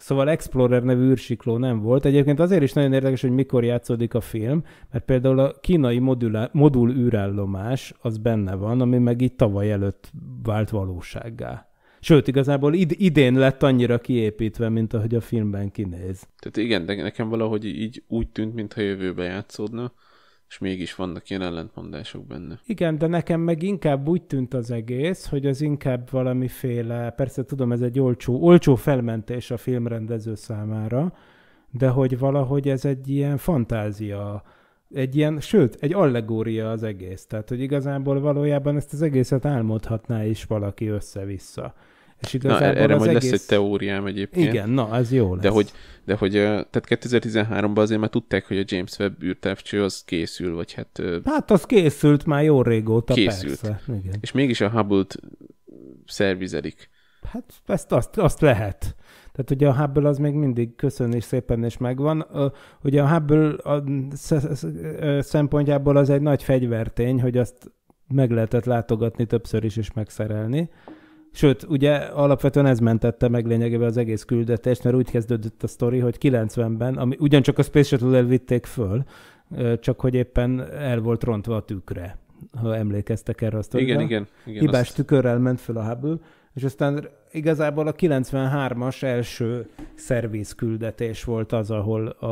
Szóval Explorer nevű űrsikló nem volt. Egyébként azért is nagyon érdekes, hogy mikor játszódik a film, mert például a kínai modulá- modul űrállomás az benne van, ami meg itt tavaly előtt vált valósággá. Sőt, igazából id- idén lett annyira kiépítve, mint ahogy a filmben kinéz. Tehát igen, de nekem valahogy így úgy tűnt, mintha jövőbe játszódna és mégis vannak ilyen ellentmondások benne. Igen, de nekem meg inkább úgy tűnt az egész, hogy az inkább valamiféle, persze tudom, ez egy olcsó, olcsó felmentés a filmrendező számára, de hogy valahogy ez egy ilyen fantázia, egy ilyen, sőt, egy allegória az egész. Tehát, hogy igazából valójában ezt az egészet álmodhatná is valaki össze-vissza. És igazából na, erre az majd egész... lesz egy teóriám egyébként. Igen, na, ez jó lesz. De hogy, de hogy tehát 2013-ban azért már tudták, hogy a James Webb űrtávcső az készül, vagy hát... Hát az készült már jó régóta, készült. persze. Igen. És mégis a Hubble-t szervizelik. Hát ezt azt, azt lehet. Tehát ugye a Hubble az még mindig köszönés szépen és megvan. Ugye a Hubble a szempontjából az egy nagy fegyvertény, hogy azt meg lehetett látogatni többször is és megszerelni. Sőt, ugye alapvetően ez mentette meg lényegében az egész küldetést, mert úgy kezdődött a sztori, hogy 90-ben, ami ugyancsak a Space Shuttle-el vitték föl, csak hogy éppen el volt rontva a tükre, ha emlékeztek erre a sztorira. Igen, igen, igen. Hibás azt... tükörrel ment föl a Hubble, és aztán igazából a 93-as első szerviz küldetés volt az, ahol a,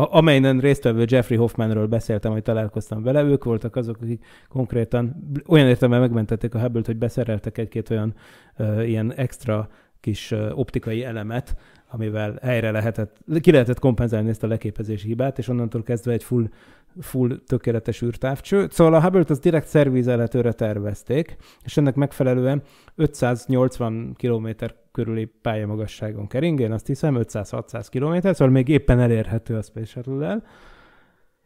a, amelyen résztvevő Jeffrey Hoffmanről beszéltem, hogy találkoztam vele, ők voltak azok, akik konkrétan olyan értelemben megmentették a hubble hogy beszereltek egy-két olyan ö, ilyen extra kis ö, optikai elemet, amivel helyre lehetett, ki lehetett kompenzálni ezt a leképezési hibát, és onnantól kezdve egy full full tökéletes űrtávcső. Szóval a Hubble-t az direkt szervizelhetőre tervezték, és ennek megfelelően 580 km körüli pályamagasságon kering, én azt hiszem 500-600 km, szóval még éppen elérhető a Space Shuttle-el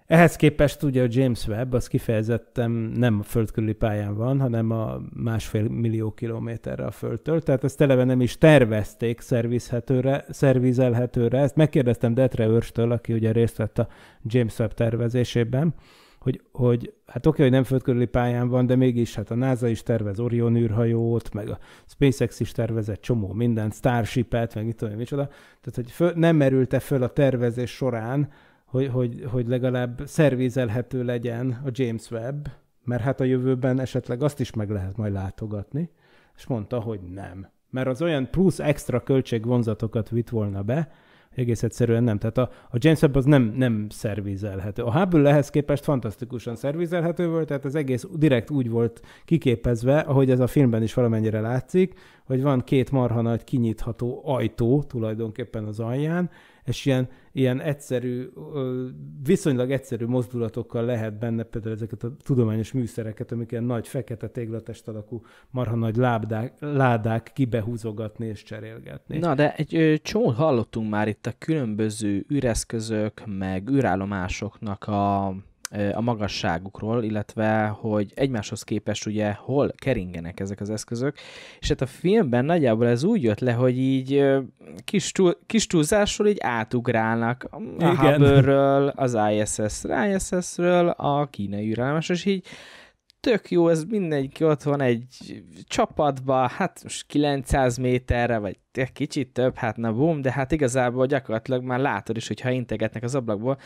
ehhez képest ugye a James Webb az kifejezetten nem a föld körüli pályán van, hanem a másfél millió kilométerre a földtől, tehát ezt eleve nem is tervezték szervizhetőre, szervizelhetőre. Ezt megkérdeztem Detre Őrstől, aki ugye részt vett a James Webb tervezésében, hogy, hogy hát oké, hogy nem földkörüli pályán van, de mégis hát a NASA is tervez Orion űrhajót, meg a SpaceX is tervezett csomó minden Starship-et, meg mit tudom micsoda. Tehát, hogy föl, nem merült-e föl a tervezés során, hogy, hogy, hogy legalább szervizelhető legyen a James Webb, mert hát a jövőben esetleg azt is meg lehet majd látogatni, és mondta, hogy nem. Mert az olyan plusz extra költségvonzatokat vitt volna be, egész egyszerűen nem. Tehát a, a James Webb az nem, nem szervizelhető. A Hubble lehez képest fantasztikusan szervizelhető volt, tehát az egész direkt úgy volt kiképezve, ahogy ez a filmben is valamennyire látszik, hogy van két marha nagy kinyitható ajtó tulajdonképpen az alján, és ilyen, ilyen egyszerű, viszonylag egyszerű mozdulatokkal lehet benne például ezeket a tudományos műszereket, amik ilyen nagy fekete téglatest alakú marha nagy lábdák, ládák kibehúzogatni és cserélgetni. Na, de egy csomót hallottunk már itt a különböző üreszközök, meg űrállomásoknak a a magasságukról, illetve hogy egymáshoz képest ugye hol keringenek ezek az eszközök, és hát a filmben nagyjából ez úgy jött le, hogy így kis, túl, kis túlzásról így átugrálnak a Igen. Hubble-ről, az ISS-ről, ISS-ről, a kínai ürelmes, és így tök jó, ez mindenki ott van egy csapatba, hát most 900 méterre, vagy kicsit több, hát na bum, de hát igazából gyakorlatilag már látod is, hogyha integetnek az ablakból.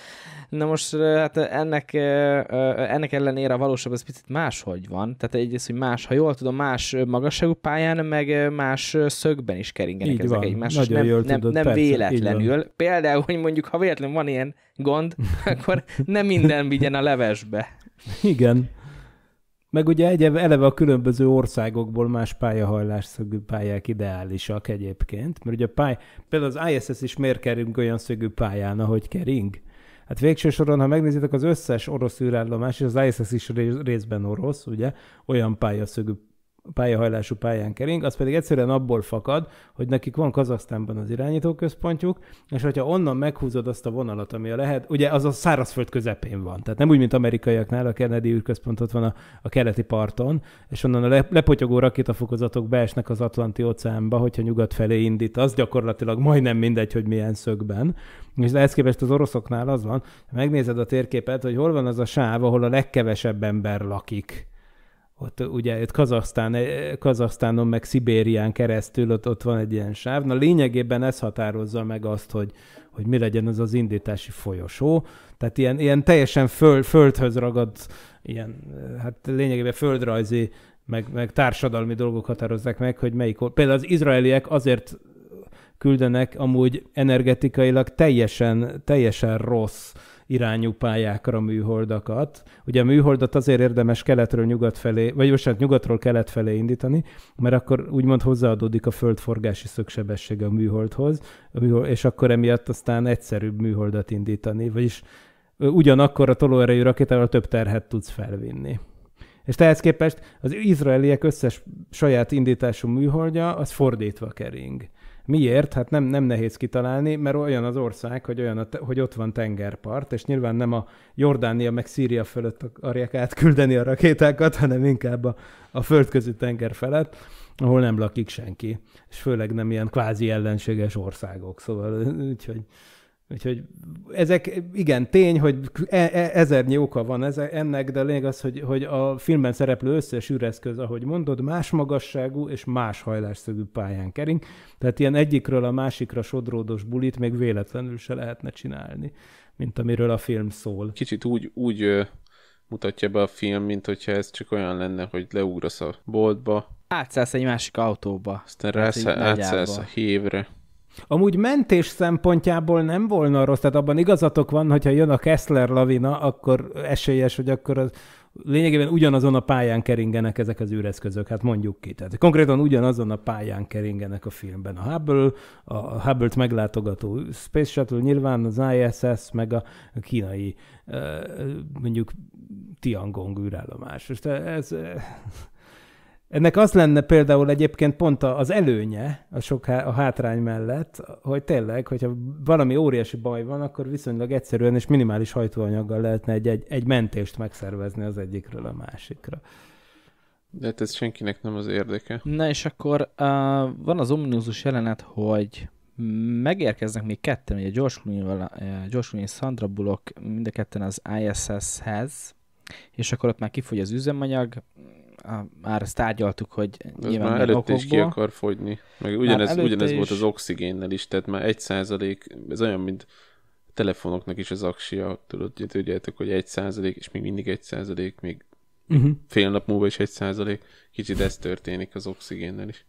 Na most hát ennek, ennek ellenére a valóság az picit máshogy van, tehát egyrészt, hogy más, ha jól tudom, más magasságú pályán, meg más szögben is keringenek Így ezek egymás, nem, jól nem, tudod, nem persze, véletlenül. Például, hogy mondjuk, ha véletlenül van ilyen gond, akkor nem minden vigyen a levesbe. Igen. Meg ugye egyéb, eleve a különböző országokból más pályahajlásszögű pályák ideálisak egyébként, mert ugye a pály, például az ISS is miért kerünk olyan szögű pályán, ahogy kering? Hát végső soron, ha megnézitek, az összes orosz űrállomás, és az ISS is részben orosz, ugye, olyan pályaszögű pályahajlású pályán kering, az pedig egyszerűen abból fakad, hogy nekik van Kazaksztánban az irányítóközpontjuk, és hogyha onnan meghúzod azt a vonalat, ami a lehet, ugye az a szárazföld közepén van. Tehát nem úgy, mint amerikaiaknál, a Kennedy űrközpont ott van a, a keleti parton, és onnan a lepotyogó rakétafokozatok beesnek az Atlanti óceánba, hogyha nyugat felé indít, az gyakorlatilag majdnem mindegy, hogy milyen szögben. És ehhez képest az oroszoknál az van, megnézed a térképet, hogy hol van az a sáv, ahol a legkevesebb ember lakik ott ugye itt Kazasztán, eh, Kazasztánon meg Szibérián keresztül ott, ott van egy ilyen sáv. Na lényegében ez határozza meg azt, hogy, hogy mi legyen az az indítási folyosó. Tehát ilyen, ilyen teljesen föl, földhöz ragad, ilyen, eh, hát lényegében földrajzi, meg, meg társadalmi dolgok határozzák meg, hogy melyik... Például az izraeliek azért küldenek amúgy energetikailag teljesen, teljesen rossz irányú pályákra műholdakat. Ugye a műholdat azért érdemes keletről nyugat felé, vagy most nyugatról kelet felé indítani, mert akkor úgymond hozzáadódik a földforgási szögsebessége a műholdhoz, és akkor emiatt aztán egyszerűbb műholdat indítani, vagyis ugyanakkor a tolóerejű rakétával több terhet tudsz felvinni. És tehát képest az izraeliek összes saját indítású műholdja, az fordítva kering. Miért? Hát nem, nem nehéz kitalálni, mert olyan az ország, hogy, olyan a te, hogy ott van tengerpart, és nyilván nem a Jordánia meg Szíria fölött akarják átküldeni a rakétákat, hanem inkább a, a földközi tenger felett, ahol nem lakik senki, és főleg nem ilyen kvázi ellenséges országok, szóval úgyhogy Úgyhogy ezek, igen, tény, hogy e- e- ezernyi oka van eze- ennek, de lényeg az, hogy, hogy a filmben szereplő összes üreszköz, ahogy mondod, más magasságú és más hajlásszögű pályán kering. Tehát ilyen egyikről a másikra sodródos bulit még véletlenül se lehetne csinálni, mint amiről a film szól. Kicsit úgy, úgy ö, mutatja be a film, mint hogyha ez csak olyan lenne, hogy leugrasz a boltba. Átszállsz egy másik autóba. Aztán rász, átszállsz a hívre Amúgy mentés szempontjából nem volna rossz, tehát abban igazatok van, hogyha jön a Kessler lavina, akkor esélyes, hogy akkor az lényegében ugyanazon a pályán keringenek ezek az űreszközök, hát mondjuk ki. Tehát konkrétan ugyanazon a pályán keringenek a filmben. A Hubble, a Hubble-t meglátogató Space Shuttle, nyilván az ISS, meg a kínai mondjuk Tiangong űrállomás. Most ez, ennek az lenne például egyébként pont az előnye a, sok há- a hátrány mellett, hogy tényleg, hogyha valami óriási baj van, akkor viszonylag egyszerűen és minimális hajtóanyaggal lehetne egy, egy, egy mentést megszervezni az egyikről a másikra. De hát ez senkinek nem az érdeke. Na és akkor uh, van az ominózus jelenet, hogy megérkeznek még ketten, ugye George Clooney-val, George Clooney és Sandra Bullock mind a ketten az ISS-hez, és akkor ott már kifogy az üzemanyag, a, már ezt tárgyaltuk, hogy Ez nyilván már előtte okokból. is ki akar fogyni. Meg ugyanez, ugyanez is... volt az oxigénnel is, tehát már egy százalék, ez olyan, mint telefonoknak is az aksia, tudod, tudjátok, hogy egy százalék, és még mindig egy százalék, még uh-huh. fél nap múlva is egy százalék. Kicsit ez történik az oxigénnel is.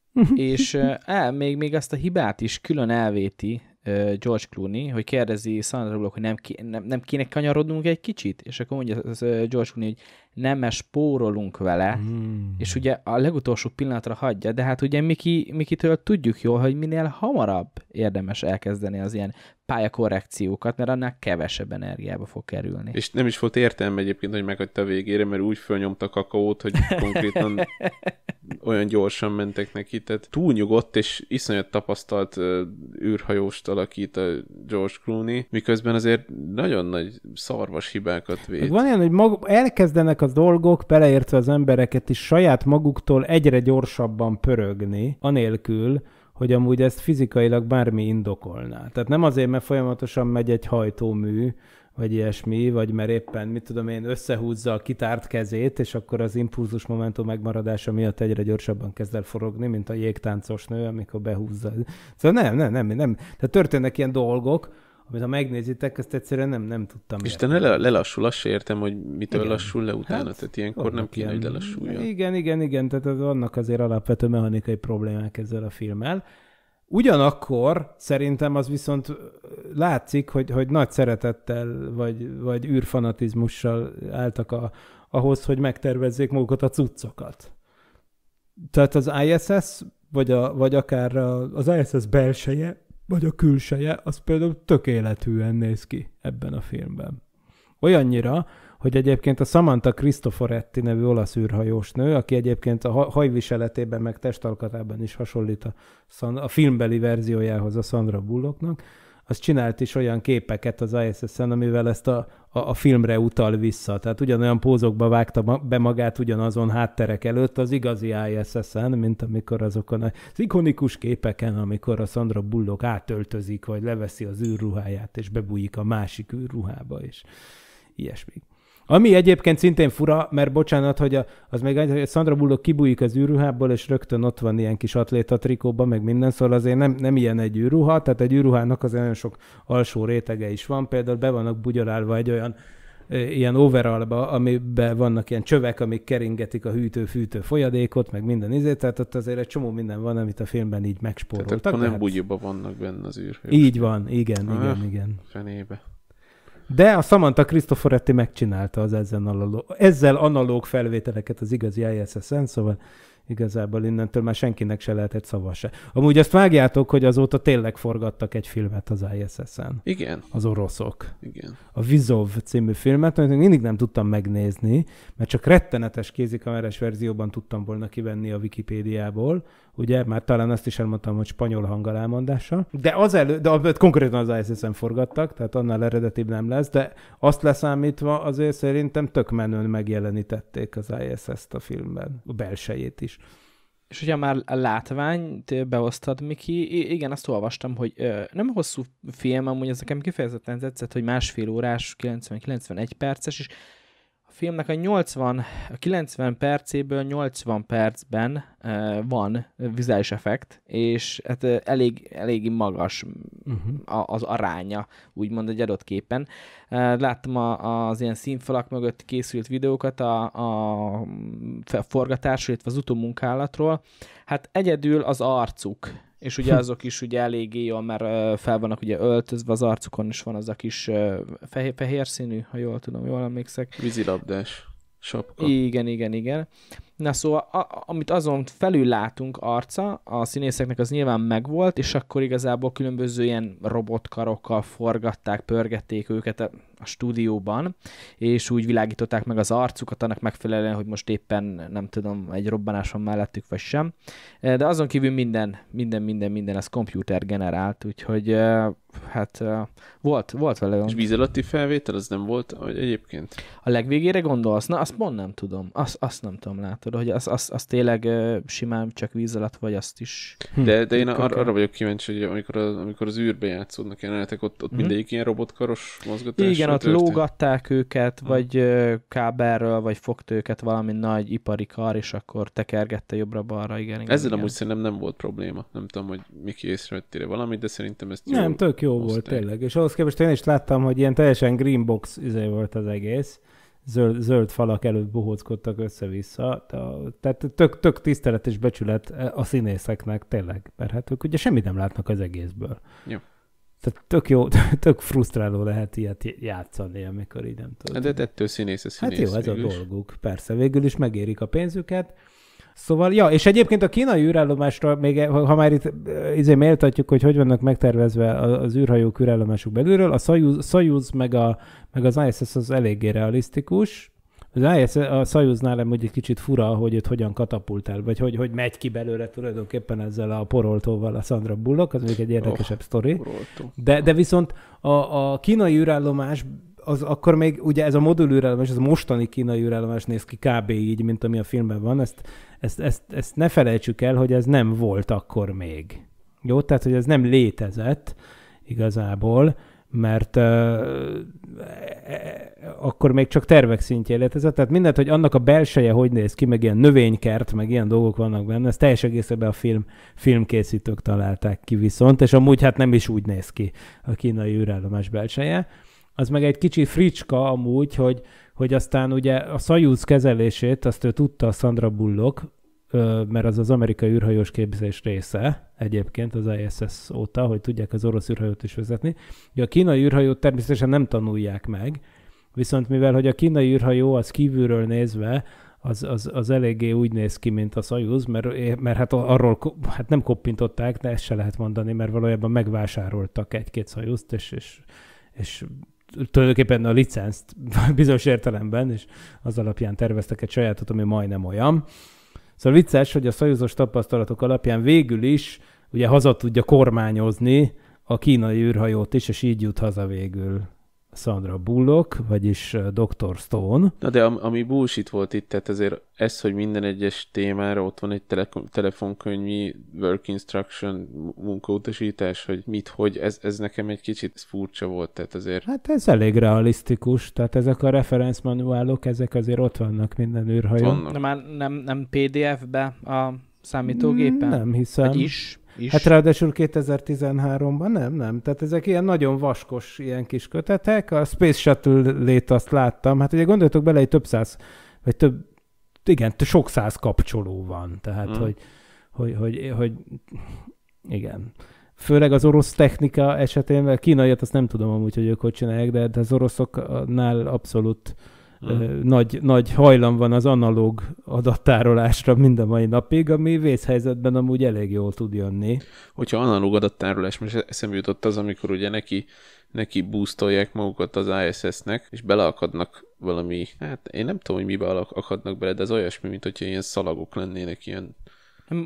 és e, még, még azt a hibát is külön elvéti George Clooney, hogy kérdezi Sandra Bullock, hogy nem, ké, nem, nem kéne kanyarodnunk egy kicsit? És akkor mondja az George Clooney, hogy nem -e spórolunk vele, hmm. és ugye a legutolsó pillanatra hagyja, de hát ugye Miki, Mikitől tudjuk jól, hogy minél hamarabb érdemes elkezdeni az ilyen pályakorrekciókat, mert annál kevesebb energiába fog kerülni. És nem is volt értelme egyébként, hogy meghagyta a végére, mert úgy fölnyomta kakaót, hogy konkrétan olyan gyorsan mentek neki, tehát túl nyugodt és iszonyat tapasztalt uh, űrhajóst alakít a George Clooney, miközben azért nagyon nagy szarvas hibákat véd. Van ilyen, hogy maga elkezdenek a dolgok, beleértve az embereket is saját maguktól egyre gyorsabban pörögni, anélkül, hogy amúgy ezt fizikailag bármi indokolná. Tehát nem azért, mert folyamatosan megy egy hajtómű, vagy ilyesmi, vagy mert éppen, mit tudom én, összehúzza a kitárt kezét, és akkor az impulzus momentum megmaradása miatt egyre gyorsabban kezd el forogni, mint a jégtáncos nő, amikor behúzza. Szóval nem, nem, nem, nem. Tehát történnek ilyen dolgok, amit ha megnézitek, azt egyszerűen nem, nem tudtam. És te ne lelassul, azt értem, hogy mitől igen. lassul le utána, hát, tehát ilyenkor nem kéne, hogy lelassuljon. Igen, igen, igen, tehát az vannak azért alapvető mechanikai problémák ezzel a filmmel. Ugyanakkor szerintem az viszont látszik, hogy, hogy nagy szeretettel vagy, vagy űrfanatizmussal álltak a, ahhoz, hogy megtervezzék magukat a cuccokat. Tehát az ISS, vagy, a, vagy akár az ISS belseje, vagy a külseje, az például tökéletűen néz ki ebben a filmben. Olyannyira, hogy egyébként a Samantha Cristoforetti nevű olasz űrhajós nő, aki egyébként a hajviseletében meg testalkatában is hasonlít a, a filmbeli verziójához a Sandra Bullocknak, az csinált is olyan képeket az ISS-en, amivel ezt a, a, a filmre utal vissza. Tehát ugyanolyan pózokba vágta be magát ugyanazon hátterek előtt az igazi ISS-en, mint amikor azokon az ikonikus képeken, amikor a Sandra Bullock átöltözik, vagy leveszi az űrruháját, és bebújik a másik űrruhába, és ilyesmi. Ami egyébként szintén fura, mert bocsánat, hogy a, az még egy, hogy Sandra Bullock kibújik az űrruhából, és rögtön ott van ilyen kis atléta trikóban, meg minden, szóval azért nem, nem ilyen egy űrruha, tehát egy űrruhának az nagyon sok alsó rétege is van, például be vannak bugyolálva egy olyan ilyen overallba, amiben vannak ilyen csövek, amik keringetik a hűtő-fűtő folyadékot, meg minden izét, tehát ott azért egy csomó minden van, amit a filmben így megspóroltak. Tehát, akkor nem hát- bugyiba vannak benne az űrhősök. Így van, igen, ah, igen, igen. Fenébe. De a Samantha Cristoforetti megcsinálta az ezzel analóg, ezzel analóg felvételeket az igazi ISSN, szóval igazából innentől már senkinek se lehetett szava se. Amúgy azt vágjátok, hogy azóta tényleg forgattak egy filmet az iss Igen. Az oroszok. Igen. A Vizov című filmet, amit mindig nem tudtam megnézni, mert csak rettenetes kézikameres verzióban tudtam volna kivenni a Wikipédiából, ugye, már talán azt is elmondtam, hogy spanyol hanggal elmondása, de az elő, de konkrétan az ISS-en forgattak, tehát annál eredetibb nem lesz, de azt leszámítva azért szerintem tök menőn megjelenítették az ISS-t a filmben, a belsejét is. És ugye már a látványt beosztad, Miki, I- igen, azt olvastam, hogy ö, nem hosszú film, amúgy ez nekem kifejezetten tetszett, hogy másfél órás, 90-91 perces, és filmnek a 80, a 90 percéből 80 percben uh, van vizuális effekt, és hát uh, elég, elég magas uh-huh. a, az aránya, úgymond egy adott képen. Uh, láttam a, az ilyen színfalak mögött készült videókat a, a forgatásról, illetve az utómunkálatról. Hát egyedül az arcuk és ugye hm. azok is ugye eléggé jól, mert fel vannak ugye öltözve az arcukon, is van az a kis fehér, fehér színű, ha jól tudom, jól emlékszek. Vízilabdás sapka. Igen, igen, igen. Na szóval, a, amit azon felül látunk arca, a színészeknek az nyilván megvolt, és akkor igazából különböző ilyen robotkarokkal forgatták, pörgették őket, a stúdióban, és úgy világították meg az arcukat annak megfelelően, hogy most éppen, nem tudom, egy robbanás van mellettük, vagy sem. Eh, de azon kívül minden, minden, minden, minden, az komputer generált, úgyhogy eh, hát eh, volt, volt vele. És víz alatti felvétel, az nem volt hogy egyébként? A legvégére gondolsz? Na, azt mond nem tudom. Azt, azt nem tudom, látod, hogy az, az, az tényleg simán csak víz alatt, vagy azt is. Hm. De, de én ar- arra vagyok kíváncsi, hogy amikor, az, amikor az űrbe játszódnak jelenetek, ott, ott mm-hmm. mindegyik ilyen robotkaros mozgatás? Igen, igen, ott történt. lógatták őket, hm. vagy hmm. kábelről, vagy fogt őket valami nagy ipari kar, és akkor tekergette jobbra-balra, igen, igen. Ezzel igen. amúgy szerintem nem volt probléma. Nem tudom, hogy Miki észrevettél valamit, de szerintem ez jó. Nem, tök jó osztály. volt tényleg. És ahhoz képest én is láttam, hogy ilyen teljesen green box izé volt az egész. Zöld, zöld falak előtt bohóckodtak össze-vissza. Tehát tök, tök tisztelet és becsület a színészeknek tényleg, mert hát ők ugye semmit nem látnak az egészből. Jó. Tehát tök jó, tök frusztráló lehet ilyet játszani, amikor így nem tudod. Hát, de ettől színész a hát színész. Hát jó, ez a dolguk, persze. Végül is megérik a pénzüket. Szóval, ja, és egyébként a kínai űrállomásra, még, ha már itt eh, izé méltatjuk, hogy hogy vannak megtervezve az űrhajók űrállomásuk belülről, a Soyuz, Soyuz meg, a, meg az ISS az eléggé realisztikus, de a Szajuznál nem egy kicsit fura, hogy őt hogyan katapultál, vagy hogy, hogy megy ki belőle tulajdonképpen ezzel a poroltóval a Sandra Bullock, az még egy érdekesebb oh, sztori. De, de viszont a, a kínai űrállomás az akkor még, ugye ez a modulűrállomás, ez a mostani kínai űrállomás néz ki kb. így, mint ami a filmben van, ezt, ezt, ezt, ezt ne felejtsük el, hogy ez nem volt akkor még. Jó, tehát hogy ez nem létezett igazából, mert uh, akkor még csak tervek szintjén létezett. Tehát mindent, hogy annak a belseje hogy néz ki, meg ilyen növénykert, meg ilyen dolgok vannak benne, ezt teljes egészében a film, filmkészítők találták ki viszont, és amúgy hát nem is úgy néz ki a kínai űrállomás belseje. Az meg egy kicsi fricska amúgy, hogy, hogy aztán ugye a Szajúz kezelését, azt ő tudta a Sandra Bullock, mert az az amerikai űrhajós képzés része egyébként az ISS óta, hogy tudják az orosz űrhajót is vezetni. de a kínai űrhajót természetesen nem tanulják meg, viszont mivel hogy a kínai űrhajó az kívülről nézve az, az, az eléggé úgy néz ki, mint a Szajuz, mert, mert hát arról hát nem koppintották, de ezt se lehet mondani, mert valójában megvásároltak egy-két Szajuzt, és, és, és tulajdonképpen a licenzt bizonyos értelemben, és az alapján terveztek egy sajátot, ami majdnem olyan. Szóval vicces, hogy a szajúzós tapasztalatok alapján végül is ugye haza tudja kormányozni a kínai űrhajót is, és így jut haza végül. Sandra Bullock, vagyis Dr. Stone. Na de ami bullshit volt itt, tehát azért ez, hogy minden egyes témára ott van egy tele- telefonkönyvi work instruction, munkautasítás, hogy mit, hogy, ez, ez nekem egy kicsit furcsa volt, tehát azért... Hát ez elég realisztikus, tehát ezek a reference manuálok, ezek azért ott vannak minden űrhajón. Vannak. De már nem, nem PDF-be a számítógépen? Nem hiszem. Egy is? is. Hát ráadásul 2013-ban nem, nem. Tehát ezek ilyen nagyon vaskos ilyen kis kötetek. A Space Shuttle lét azt láttam. Hát ugye gondoltok bele, hogy több száz, vagy több, igen, sok száz kapcsoló van. Tehát, hmm. hogy, hogy, hogy, hogy, igen. Főleg az orosz technika esetén, mert kínaiat azt nem tudom amúgy, hogy ők hogy csinálják, de az oroszoknál abszolút uh, uh-huh. nagy, nagy hajlam van az analóg adattárolásra mind a mai napig, ami vészhelyzetben amúgy elég jól tud jönni. Hogyha analóg adattárolás, most eszembe jutott az, amikor ugye neki, neki boostolják magukat az ISS-nek, és beleakadnak valami, hát én nem tudom, hogy mibe akadnak bele, de ez olyasmi, mint hogyha ilyen szalagok lennének, ilyen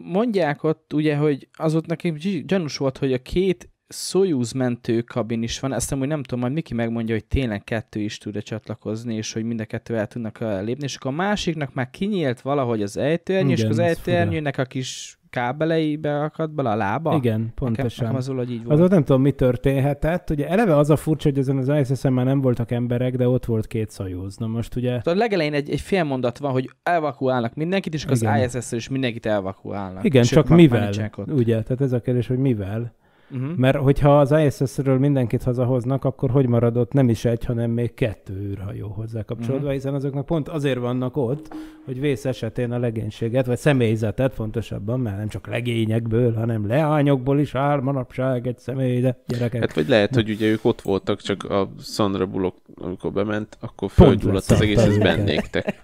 Mondják ott ugye, hogy az ott nekem gyanús volt, hogy a két Soyuz mentőkabin is van, ezt hogy nem tudom, majd Miki megmondja, hogy tényleg kettő is tud-e csatlakozni, és hogy mind a kettő el tudnak lépni, és akkor a másiknak már kinyílt valahogy az ejtőernyő, és az ejtőernyőnek a kis kábeleibe akadt bele a lába? Igen, pontosan. Az ott hogy így volt. nem tudom, mi történhetett. Ugye eleve az a furcsa, hogy ezen az ISS-en már nem voltak emberek, de ott volt két szajóz. Na most ugye... A legelején egy, egy fél mondat van, hogy evakuálnak mindenkit, és az ISS-ről is mindenkit evakuálnak. Igen, Sőt, csak mivel? Ugye, tehát ez a kérdés, hogy mivel? Uh-huh. Mert hogyha az ISS-ről mindenkit hazahoznak, akkor hogy maradott nem is egy, hanem még kettő űrhajó hozzá kapcsolódva, uh-huh. hiszen azoknak pont azért vannak ott, hogy vész esetén a legénységet, vagy személyzetet fontosabban, mert nem csak legényekből, hanem leányokból is áll manapság egy személyzet, gyerekek. Hát vagy lehet, hogy ugye ők ott voltak, csak a Sandra Bullock, amikor bement, akkor földgyulladt az egész, ez bennéktek.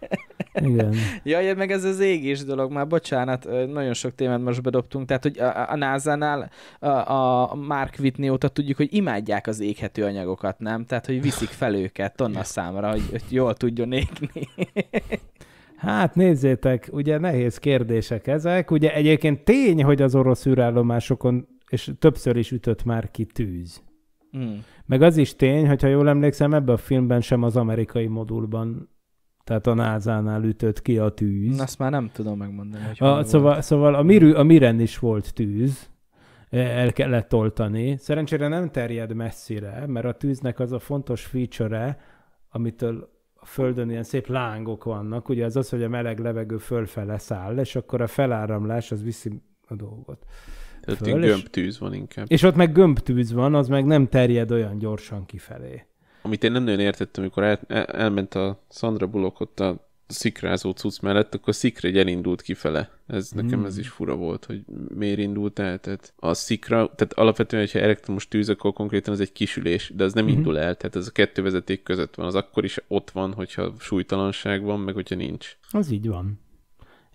Igen. ja, meg ez az égés dolog már, bocsánat, nagyon sok témát most bedobtunk, tehát hogy a, a NASA-nál a, a Mark Whitney óta tudjuk, hogy imádják az éghető anyagokat, nem? Tehát, hogy viszik fel őket tonna számra, hogy, hogy jól tudjon égni. Hát nézzétek, ugye nehéz kérdések ezek. Ugye egyébként tény, hogy az orosz űrállomásokon és többször is ütött már ki tűz. Mm. Meg az is tény, hogyha jól emlékszem, ebben a filmben sem az amerikai modulban tehát a názánál ütött ki a tűz. Na, azt már nem tudom megmondani. Hogy a, szóval, szóval a, mirű, a Miren is volt tűz, e, el kellett oltani. Szerencsére nem terjed messzire, mert a tűznek az a fontos feature-e, amitől a Földön ilyen szép lángok vannak, ugye az az, hogy a meleg levegő fölfele száll, és akkor a feláramlás az viszi a dolgot. Föl, ott és, gömbtűz van inkább. És ott meg gömbtűz van, az meg nem terjed olyan gyorsan kifelé amit én nem nagyon értettem, amikor el, elment a Sandra Bullock ott a szikrázó cucc mellett, akkor szikra egy elindult kifele. Ez hmm. nekem ez is fura volt, hogy miért indult el. Tehát a szikra, tehát alapvetően, hogyha elektromos tűz, akkor konkrétan ez egy kisülés, de az nem hmm. indul el, tehát ez a kettő vezeték között van. Az akkor is ott van, hogyha súlytalanság van, meg hogyha nincs. Az így van.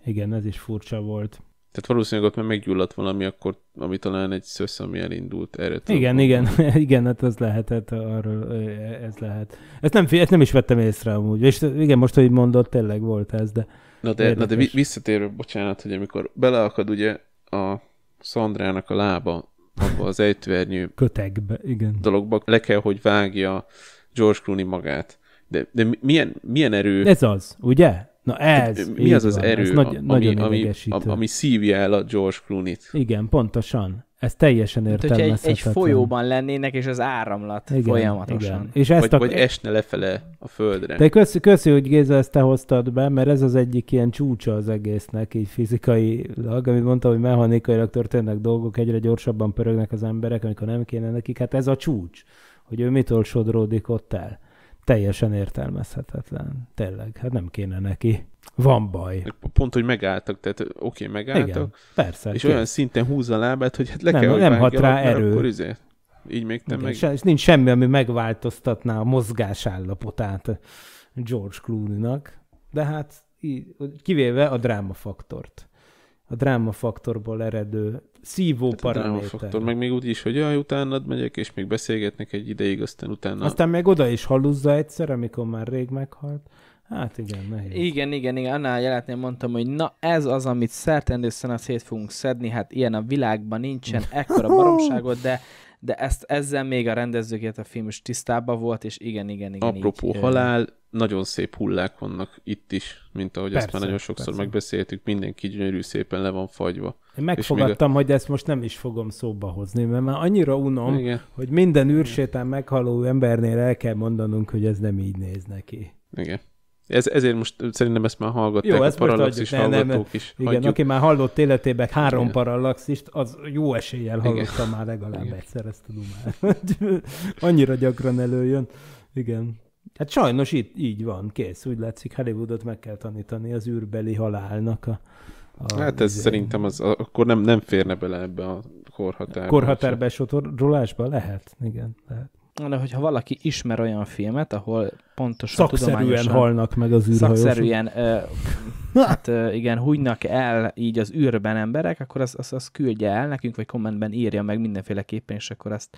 Igen, ez is furcsa volt. Tehát valószínűleg ott már meggyulladt valami, akkor, ami talán egy szösz, ami elindult erre. Igen, igen, igen, hát az lehetett, arról ez lehet. Ezt nem, ezt nem is vettem észre amúgy, és igen, most, hogy mondott, tényleg volt ez, de... Na de, na de visszatérve, bocsánat, hogy amikor beleakad ugye a Szandrának a lába abba az ejtőernyő kötegbe, igen. dologba, le kell, hogy vágja George Clooney magát. De, de milyen, milyen erő... Ez az, ugye? Na ez. Mi az van, az erő, ez nagy, ami, nagyon ami, ami szívja el a George Clooney-t? Igen, pontosan. Ez teljesen értelmezhetetlen. Hát, egy, egy folyóban lennének, és az áramlat igen, folyamatosan. Igen. És ezt vagy, a... vagy esne lefele a földre. De köszi, köszi, hogy Géza ezt te hoztad be, mert ez az egyik ilyen csúcsa az egésznek, így fizikailag, amit mondtam, hogy mechanikailag történnek dolgok, egyre gyorsabban pörögnek az emberek, amikor nem kéne nekik. Hát ez a csúcs, hogy ő mitől sodródik ott el teljesen értelmezhetetlen. Tényleg, hát nem kéne neki. Van baj. Pont, hogy megálltak, tehát oké, okay, megálltak. Igen, persze. És kész. olyan szinten húzza a lábát, hogy hát le nem, kell, Nem hat rá erő. Izé, így még te Igen, meg... és nincs semmi, ami megváltoztatná a mozgás állapotát George Clooney-nak, de hát kivéve a drámafaktort. A drámafaktorból eredő szívó hát paraméter. Faktor, meg még úgy is, hogy jaj, utánad megyek, és még beszélgetnek egy ideig, aztán utána... Aztán meg oda is halúzza egyszer, amikor már rég meghalt. Hát igen, nehéz. Igen, igen, igen, annál jelentnél mondtam, hogy na ez az, amit szertendőszen a szét fogunk szedni, hát ilyen a világban nincsen, ekkora baromságot, de de ezt, ezzel még a rendezőkért a film is tisztában volt, és igen, igen, igen. Apropó így, halál, nagyon szép hullák vannak itt is, mint ahogy persze, ezt már nagyon sokszor persze. megbeszéltük, mindenki gyönyörű szépen le van fagyva. Én megfogadtam, a... hogy ezt most nem is fogom szóba hozni, mert már annyira unom, igen. hogy minden űrsétán meghaló embernél el kell mondanunk, hogy ez nem így néz neki. Igen. Ez, ezért most szerintem ezt már hallgatták jó, ezt a parallaxis ne, hallgatók ne, is. Igen, hagyjuk. aki már hallott életében három igen. parallaxist, az jó eséllyel hallotta igen. már legalább igen. egyszer, ezt tudom már. Annyira gyakran előjön. Igen. Hát sajnos itt így van, kész. Úgy látszik, Hollywoodot meg kell tanítani az űrbeli halálnak a a, hát ez ugye, szerintem az, akkor nem, nem férne bele ebbe a korhatárba. Korhatárbesotorolásba? lehet, igen. Lehet de hogyha valaki ismer olyan filmet, ahol pontosan szakszerűen tudományosan... halnak meg az űrhajósok. Szakszerűen, ö, hát ö, igen, hújnak el így az űrben emberek, akkor az, az, az küldje el nekünk, vagy kommentben írja meg mindenféleképpen, és akkor azt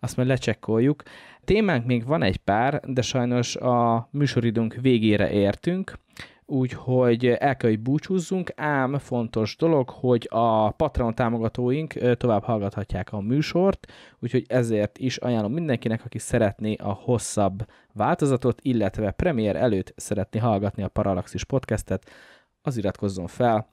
azt majd lecsekkoljuk. Témánk még van egy pár, de sajnos a műsoridunk végére értünk, úgyhogy el kell, hogy búcsúzzunk, ám fontos dolog, hogy a Patreon támogatóink tovább hallgathatják a műsort, úgyhogy ezért is ajánlom mindenkinek, aki szeretné a hosszabb változatot, illetve premier előtt szeretné hallgatni a Paralaxis podcastet, az iratkozzon fel,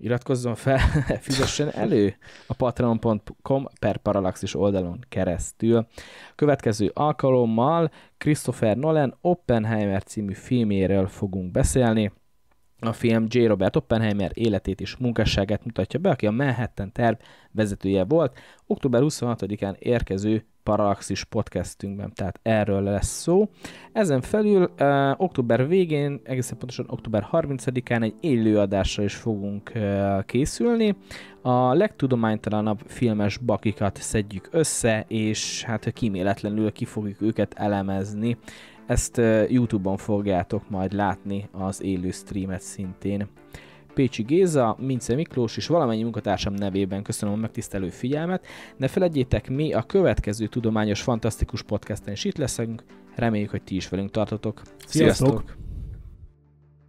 iratkozzon fel, fizessen elő a patreon.com per Parallaxis oldalon keresztül. Következő alkalommal Christopher Nolan Oppenheimer című filméről fogunk beszélni, a film J. Robert Oppenheimer életét és munkásságát mutatja be, aki a Manhattan terv vezetője volt. Október 26-án érkező Paralaxis podcastünkben, tehát erről lesz szó. Ezen felül uh, október végén, egészen pontosan október 30-án egy élőadásra is fogunk uh, készülni. A legtudománytalanabb filmes bakikat szedjük össze, és hát kíméletlenül ki fogjuk őket elemezni ezt YouTube-on fogjátok majd látni az élő streamet szintén. Pécsi Géza, Mince Miklós és valamennyi munkatársam nevében köszönöm a megtisztelő figyelmet. Ne felejtjétek, mi a következő tudományos fantasztikus podcasten is itt leszünk. Reméljük, hogy ti is velünk tartotok. Sziasztok! Sziasztok!